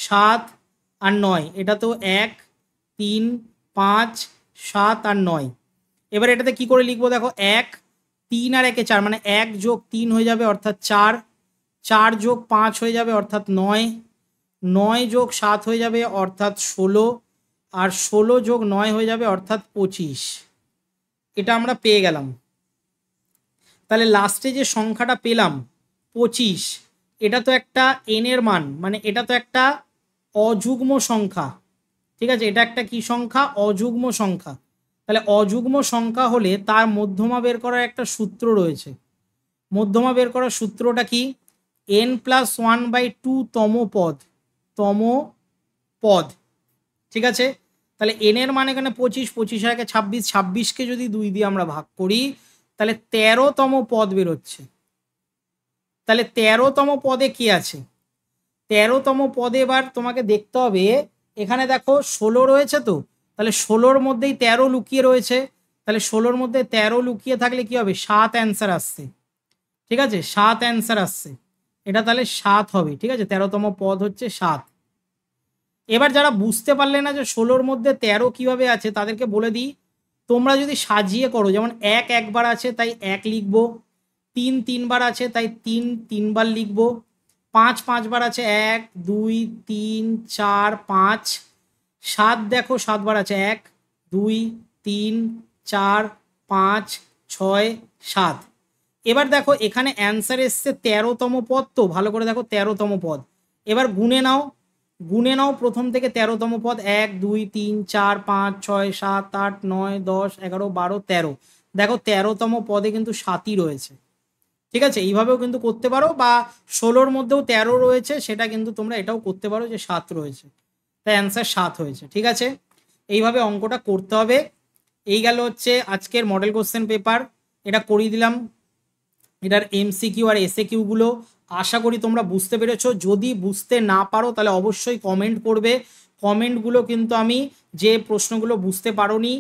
সাত আর নয় এটা তো এক তিন পাঁচ সাত আর নয় এবার এটাতে কি করে লিখবো দেখো এক তিন আর একে চার মানে এক যোগ তিন হয়ে যাবে অর্থাৎ চার চার যোগ পাঁচ হয়ে যাবে অর্থাৎ নয় নয় যোগ সাত হয়ে যাবে অর্থাৎ ষোলো আর ষোলো যোগ নয় হয়ে যাবে অর্থাৎ পঁচিশ এটা আমরা পেয়ে গেলাম তাহলে লাস্টে যে সংখ্যাটা পেলাম পঁচিশ এটা তো একটা এনের মান মানে এটা তো একটা অযুগ্ম সংখ্যা ঠিক আছে এটা একটা কি সংখ্যা অযুগ্ম সংখ্যা তাহলে অযুগ্ম সংখ্যা হলে তার মধ্যমা বের করার একটা সূত্র রয়েছে মধ্যমা বের করার সূত্রটা কি n plus one by two তম পদ তম পদ ঠিক আছে তাহলে এন এর মানে এখানে পঁচিশ পঁচিশ আগে ছাব্বিশ ছাব্বিশকে যদি দুই দিয়ে আমরা ভাগ করি তাহলে তেরোতম পদ বেরোচ্ছে তাহলে তেরোতম পদে কি আছে তেরোতম পদে এবার তোমাকে দেখতে হবে এখানে দেখো ষোলো রয়েছে তো তাহলে ষোলোর মধ্যেই ১৩ লুকিয়ে রয়েছে তাহলে ষোলোর মধ্যে ১৩ লুকিয়ে থাকলে কি হবে সাত অ্যান্সার আসছে ঠিক আছে সাত অ্যান্সার আসছে এটা তাহলে সাত হবে ঠিক আছে তেরোতম পদ হচ্ছে সাত এবার যারা বুঝতে পারলে না যে ষোলোর মধ্যে ১৩ কিভাবে আছে তাদেরকে বলে দিই তোমরা যদি সাজিয়ে করো যেমন এক একবার আছে তাই এক লিখবো তিন তিনবার আছে তাই তিন তিনবার লিখবো পাঁচ পাঁচবার আছে এক দুই তিন চার পাঁচ সাত দেখো সাতবার আছে এক দুই তিন চার পাঁচ ছয় সাত এবার দেখো এখানে অ্যান্সার এসছে তেরোতম পদ তো ভালো করে দেখো তেরোতম পদ এবার গুনে নাও গুনে নাও প্রথম থেকে তেরোতম পদ এক দুই তিন চার পাঁচ ছয় সাত আট নয় দশ এগারো বারো তেরো দেখো তেরোতম পদে কিন্তু সাতই রয়েছে ঠিক আছে এইভাবেও কিন্তু করতে পারো বা ষোলোর মধ্যেও তেরো রয়েছে সেটা কিন্তু তোমরা এটাও করতে পারো যে সাত রয়েছে তাই অ্যান্সার সাত হয়েছে ঠিক আছে এইভাবে অঙ্কটা করতে হবে এই গেল হচ্ছে আজকের মডেল কোশ্চেন পেপার এটা করিয়ে দিলাম এটার এমসিকিউ আর এসএ কিউগুলো আশা করি তোমরা বুঝতে পেরেছো যদি বুঝতে না পারো তাহলে অবশ্যই কমেন্ট করবে কমেন্টগুলো কিন্তু আমি যে প্রশ্নগুলো বুঝতে পারোনি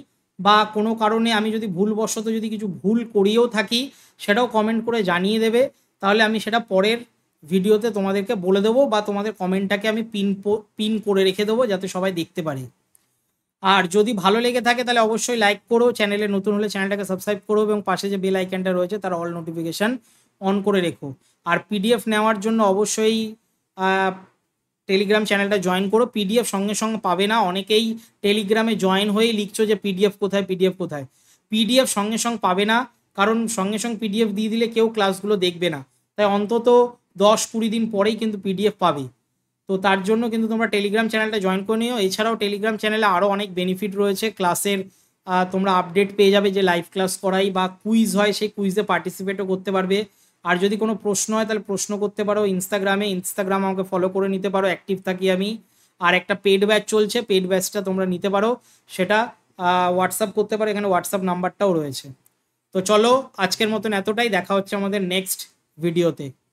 বা কোনো কারণে আমি যদি ভুলবশত যদি কিছু ভুল করিয়েও থাকি সেটাও কমেন্ট করে জানিয়ে দেবে তাহলে আমি সেটা পরের ভিডিওতে তোমাদেরকে বলে দেবো বা তোমাদের কমেন্টটাকে আমি পিন পিন করে রেখে দেবো যাতে সবাই দেখতে পারে আর যদি ভালো লেগে থাকে তাহলে অবশ্যই লাইক করো চ্যানেলে নতুন হলে চ্যানেলটাকে সাবস্ক্রাইব করো এবং পাশে যে বেল আইকনটা রয়েছে তার অল নোটিফিকেশান অন করে রেখো আর পিডিএফ নেওয়ার জন্য অবশ্যই টেলিগ্রাম চ্যানেলটা জয়েন করো পিডিএফ সঙ্গে সঙ্গে পাবে না অনেকেই টেলিগ্রামে জয়েন হয়েই লিখছো যে পিডিএফ কোথায় পিডিএফ কোথায় পিডিএফ সঙ্গে সঙ্গে পাবে না কারণ সঙ্গে সঙ্গে পিডিএফ দিয়ে দিলে কেউ ক্লাসগুলো দেখবে না তাই অন্তত দশ কুড়ি দিন পরেই কিন্তু পিডিএফ পাবে তো তার জন্য কিন্তু তোমরা টেলিগ্রাম চ্যানেলটা জয়েন করে নিও এছাড়াও টেলিগ্রাম চ্যানেলে আরও অনেক বেনিফিট রয়েছে ক্লাসের তোমরা আপডেট পেয়ে যাবে যে লাইভ ক্লাস করাই বা কুইজ হয় সেই কুইজে পার্টিসিপেটও করতে পারবে আর যদি কোনো প্রশ্ন হয় তাহলে প্রশ্ন করতে পারো ইনস্টাগ্রামে ইনস্টাগ্রাম আমাকে ফলো করে নিতে পারো অ্যাক্টিভ থাকি আমি আর একটা পেড ব্যাচ চলছে পেড ব্যাচটা তোমরা নিতে পারো সেটা হোয়াটসঅ্যাপ করতে পারো এখানে হোয়াটসঅ্যাপ নাম্বারটাও রয়েছে তো চলো আজকের মতন এতটাই দেখা হচ্ছে আমাদের নেক্সট ভিডিওতে